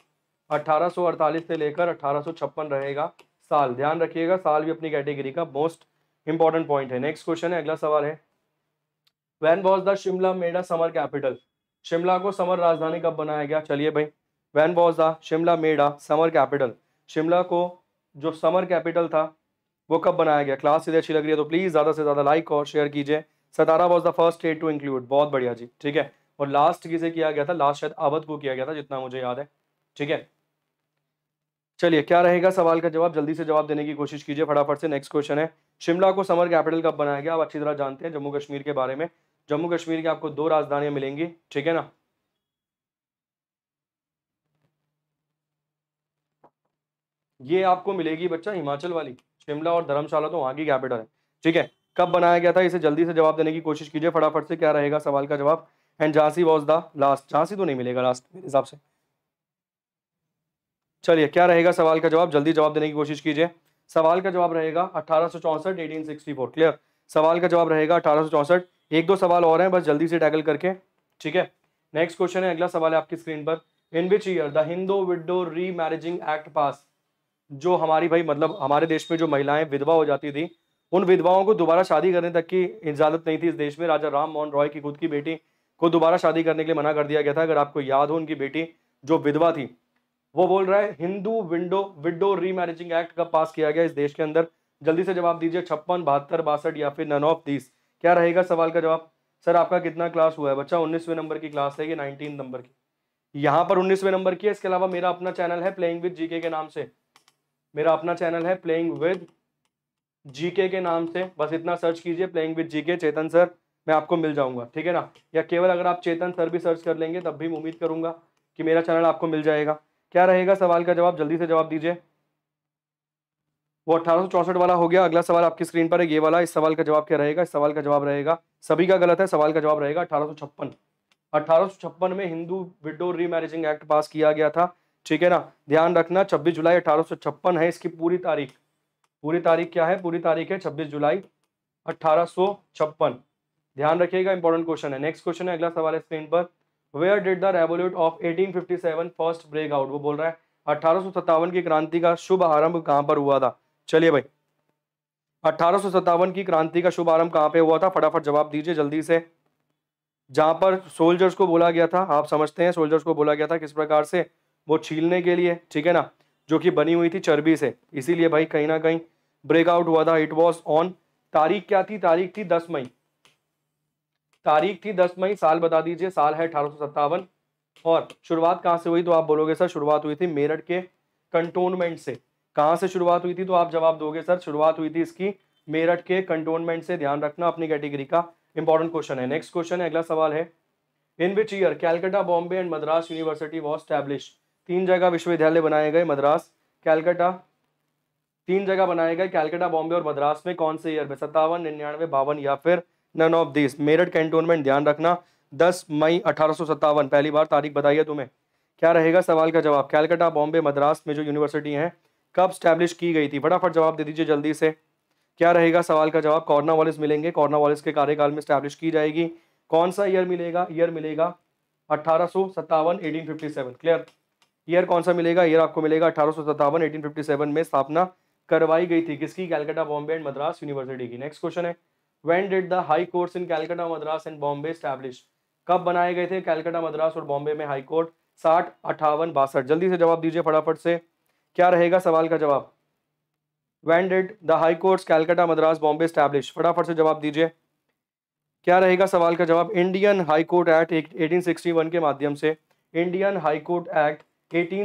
1848 से लेकर अठारह रहेगा साल ध्यान रखिएगा साल भी अपनी कैटेगरी का मोस्ट इंपॉर्टेंट पॉइंट है नेक्स्ट क्वेश्चन है अगला सवाल है when was the Shimla made a summer capital Shimla को समर राजधानी कब बनाया गया चलिए भाई when was the Shimla made a summer capital Shimla को जो समर कैपिटल था वो कब बनाया गया क्लास यदि अच्छी लग रही है तो प्लीज़ ज़्यादा से ज़्यादा लाइक और शेयर कीजिए Satara was the first state to include बहुत बढ़िया जी ठीक है और लास्ट किसे किया गया था लास्ट शायद अवध को किया गया था जितना मुझे याद है ठीक है चलिए क्या रहेगा सवाल का जवाब जल्दी से जवाब देने की कोशिश कीजिए फटाफट से नेक्स्ट क्वेश्चन है शिमला को समर कैपिटल कब बनाया गया आप अच्छी तरह जानते हैं जम्मू कश्मीर के बारे में जम्मू कश्मीर की आपको दो राजधानियां मिलेंगी ठीक है ना ये आपको मिलेगी बच्चा हिमाचल वाली शिमला और धर्मशाला तो वहां की कैपिटल है ठीक है कब बनाया गया था इसे जल्दी से जवाब देने की कोशिश कीजिए फटाफट से क्या रहेगा सवाल का जवाब and Jhansi was the last Jhansi तो नहीं मिलेगा लास्ट मेरे हिसाब से चलिए क्या रहेगा सवाल का जवाब जल्दी जवाब देने की कोशिश कीजिए सवाल का जवाब रहेगा अठारह फोर क्लियर सवाल का जवाब रहेगा अठारह एक दो सवाल और हैं बस जल्दी से टैकल करके ठीक है नेक्स्ट क्वेश्चन है अगला सवाल है आपकी स्क्रीन पर in which year the Hindu widow remarriage act पास जो हमारी भाई मतलब हमारे देश में जो महिलाएं विधवा हो जाती थी उन विधवाओं को दोबारा शादी करने तक की इजाज़त नहीं थी इस देश में राजा राम मोहन रॉय की खुद की बेटी को दोबारा शादी करने के लिए मना कर दिया गया था अगर आपको याद हो उनकी बेटी जो विधवा थी वो बोल रहा है Hindu window widow remarriage act कब पास किया गया इस देश के अंदर जल्दी से जवाब दीजिए छप्पन बहत्तर बासठ या फिर नन ऑफ दीस क्या रहेगा सवाल का जवाब सर आपका कितना क्लास हुआ है बच्चा उन्नीसवें नंबर की क्लास है कि नाइनटीन नंबर की यहाँ पर उन्नीसवें नंबर की है इसके अलावा मेरा अपना चैनल है प्लेइंग विद जीके के नाम से मेरा अपना चैनल है प्लेइंग विद जीके के नाम से बस इतना सर्च कीजिए playing with GK Chetan sir मैं आपको मिल जाऊंगा ठीक है ना या केवल अगर आप चेतन सर भी सर्च कर लेंगे तब भी उम्मीद करूंगा कि मेरा चैनल आपको मिल जाएगा क्या रहेगा सवाल का जवाब जल्दी से जवाब दीजिए वो अठारह वाला हो गया अगला सवाल आपकी स्क्रीन पर है ये वाला इस सवाल का जवाब क्या रहेगा इस सवाल का जवाब रहेगा सभी का गलत है सवाल का जवाब रहेगा अठारह अठारह में Hindu widow remarriage act pass किया गया था ठीक है ना ध्यान रखना 26 जुलाई अठारह है इसकी पूरी तारीख पूरी तारीख क्या है पूरी तारीख है छब्बीस जुलाई अठारह ध्यान रखिएगा इंपॉर्टेंट क्वेश्चन है नेक्स्ट क्वेश्चन है अगला सवाल है स्क्रीन पर where did the revolt of seven first break out वो बोल रहा है अठारह की क्रांति का शुभ आरंभ कहाँ पर हुआ था चलिए भाई अट्ठारह की क्रांति का शुभारंभ कहाँ पे हुआ था फटाफट जवाब दीजिए जल्दी से जहाँ पर सोल्जर्स को बोला गया था आप समझते हैं सोल्जर्स को बोला गया था किस प्रकार से वो छीलने के लिए ठीक है ना जो कि बनी हुई थी चर्बी से इसीलिए भाई कहीं ना कहीं ब्रेकआउट हुआ था इट वॉज ऑन तारीख क्या थी तारीख थी दस मई तारीख थी दस मई साल बता दीजिए साल है अठारह और शुरुआत कहाँ से हुई तो आप बोलोगे सर शुरुआत हुई थी मेरठ के कंटोनमेंट से कहाँ से शुरुआत हुई थी तो आप जवाब दोगे सर शुरुआत हुई थी इसकी मेरठ के कंटोनमेंट से ध्यान रखना अपनी कैटेगरी का इंपॉर्टेंट क्वेश्चन है नेक्स्ट क्वेश्चन है अगला सवाल है in which year Calcutta Bombay and Madras university was establish तीन जगह विश्वविद्यालय बनाए गए मद्रास कैलकाटा तीन जगह बनाए गए कैलकाटा बॉम्बे और मद्रास में कौन से ईयर में सत्तावन निन्यानवे बावन या फिर none of this Meerut cantonment ध्यान रखना दस मई अठारह पहली बार तारीख बताइए तुम्हें क्या रहेगा सवाल का जवाब कैलकाटा बॉम्बे मद्रास में जो यूनिवर्सिटी हैं कब स्टैब्लिश की गई थी फटाफट जवाब दे दीजिए जल्दी से क्या रहेगा सवाल का जवाब कॉर्ना वॉलिस मिलेंगे कॉर्ना वॉलिस के कार्यकाल में स्टैब्लिश की जाएगी कौन सा ईयर मिलेगा ईयर मिलेगा अट्ठारह सौ सत्तावन eighteen fifty seven clear year कौन सा मिलेगा ईयर आपको मिलेगा अठारह सौ सत्तावन एटीन फिफ्टी सेवन में स्थापना करवाई गई थी किसकी कैलकाटा बॉम्बे एंड मद्रास यूनिवर्सिटी की नेक्स्ट क्वेश्चन है when did the high courts in Calcutta Madras and Bombay establish कब बनाए गए थे कैलकाटा मद्रास और बॉम्बे में हाई कोर्ट साठ अट्ठावन बासठ जल्दी से जवाब दीजिए फटाफट से क्या रहेगा सवाल का जवाब when did the high courts Calcutta Madras Bombay establish फटाफट से जवाब दीजिए क्या रहेगा सवाल का जवाब इंडियन हाई कोर्ट एक्ट 1861 के माध्यम से इंडियन हाई कोर्ट एक्ट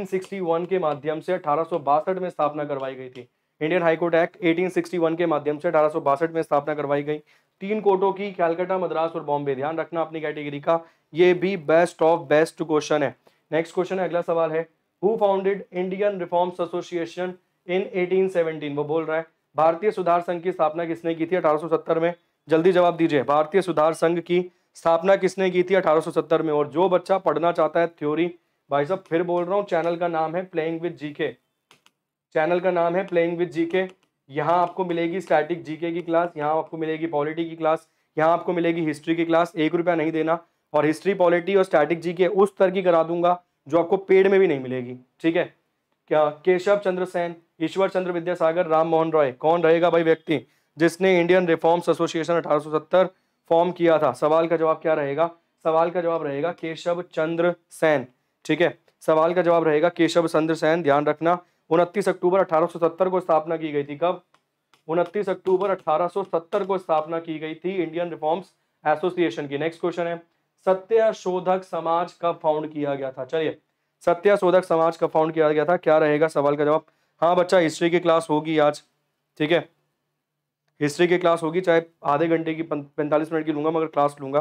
1861 के माध्यम से अठारह में स्थापना करवाई गई थी इंडियन हाई कोर्ट एक्ट 1861 के माध्यम से अठारह में स्थापना करवाई गई तीन कोर्टों की कैलकाटा मद्रास और बॉम्बे ध्यान रखना अपनी कैटेगरी का ये भी बेस्ट ऑफ बेस्ट क्वेश्चन है नेक्स्ट क्वेश्चन है अगला सवाल है who founded Indian reforms association in 1817 वो बोल रहा है भारतीय सुधार संघ की स्थापना किसने की थी 1870 में जल्दी जवाब दीजिए भारतीय सुधार संघ की स्थापना किसने की थी 1870 में और जो बच्चा पढ़ना चाहता है थ्योरी भाई साहब फिर बोल रहा हूँ चैनल का नाम है प्लेइंग विद जीके चैनल का नाम है प्लेइंग विद जीके यहाँ आपको मिलेगी स्टैटिक जीके की क्लास यहाँ आपको मिलेगी पॉलिटी की क्लास यहाँ आपको मिलेगी हिस्ट्री की क्लास एक रुपया नहीं देना और हिस्ट्री पॉलिटी और स्टैटिक जी उस तरह की करा दूंगा जो आपको पेड में भी नहीं मिलेगी ठीक है क्या केशव चंद्र सेन ईश्वर चंद्र विद्यासागर राम मोहन रॉय कौन रहेगा भाई व्यक्ति जिसने इंडियन रिफॉर्म्स एसोसिएशन 1870 फॉर्म किया था सवाल का जवाब क्या रहेगा सवाल का जवाब रहेगा केशव चंद्र सेन ठीक है सवाल का जवाब रहेगा केशव चंद्र सेन ध्यान रखना उनतीस अक्टूबर अठारह को स्थापना की गई थी कब उनतीस अक्टूबर अठारह को स्थापना की गई थी इंडियन रिफॉर्म्स एसोसिएशन की नेक्स्ट क्वेश्चन है सत्य शोधक समाज कब फाउंड किया गया था चलिए सत्य शोधक समाज कब फाउंड किया गया था क्या रहेगा सवाल का जवाब हाँ बच्चा हिस्ट्री की क्लास होगी आज ठीक है हिस्ट्री की क्लास होगी चाहे आधे घंटे की पैंतालीस मिनट की लूंगा मगर क्लास लूंगा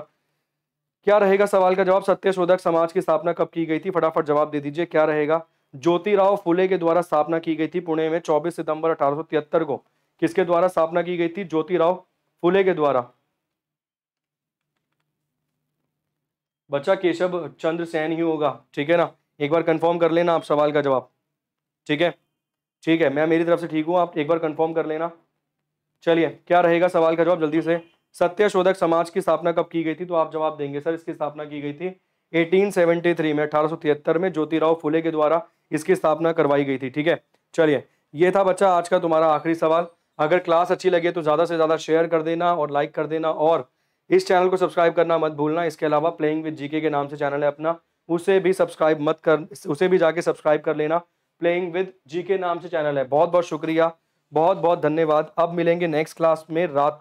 क्या रहेगा सवाल का जवाब सत्यशोधक समाज की स्थापना कब की गई थी फटाफट जवाब दे दीजिए क्या रहेगा ज्योतिराव फुले के द्वारा स्थापना की गई थी पुणे में 24 सितंबर अठारह को किसके द्वारा स्थापना की गई थी ज्योतिराव फुले के द्वारा बच्चा केशव चंद्र सेन ही होगा ठीक है ना एक बार कंफर्म कर लेना आप सवाल का जवाब ठीक है ठीक है मैं मेरी तरफ से ठीक हूँ आप एक बार कंफर्म कर लेना चलिए क्या रहेगा सवाल का जवाब जल्दी से सत्य शोधक समाज की स्थापना कब की गई थी तो आप जवाब देंगे सर इसकी स्थापना की गई थी 1873 में अठारह में ज्योतिराव फुले के द्वारा इसकी स्थापना करवाई गई थी ठीक है चलिए ये था बच्चा आज का तुम्हारा आखिरी सवाल अगर क्लास अच्छी लगे तो ज़्यादा से ज़्यादा शेयर कर देना और लाइक कर देना और इस चैनल को सब्सक्राइब करना मत भूलना इसके अलावा प्लेइंग विद जीके के नाम से चैनल है अपना उसे भी सब्सक्राइब मत कर उसे भी जाके सब्सक्राइब कर लेना प्लेइंग विद जीके नाम से चैनल है बहुत बहुत शुक्रिया बहुत बहुत धन्यवाद अब मिलेंगे नेक्स्ट क्लास में रात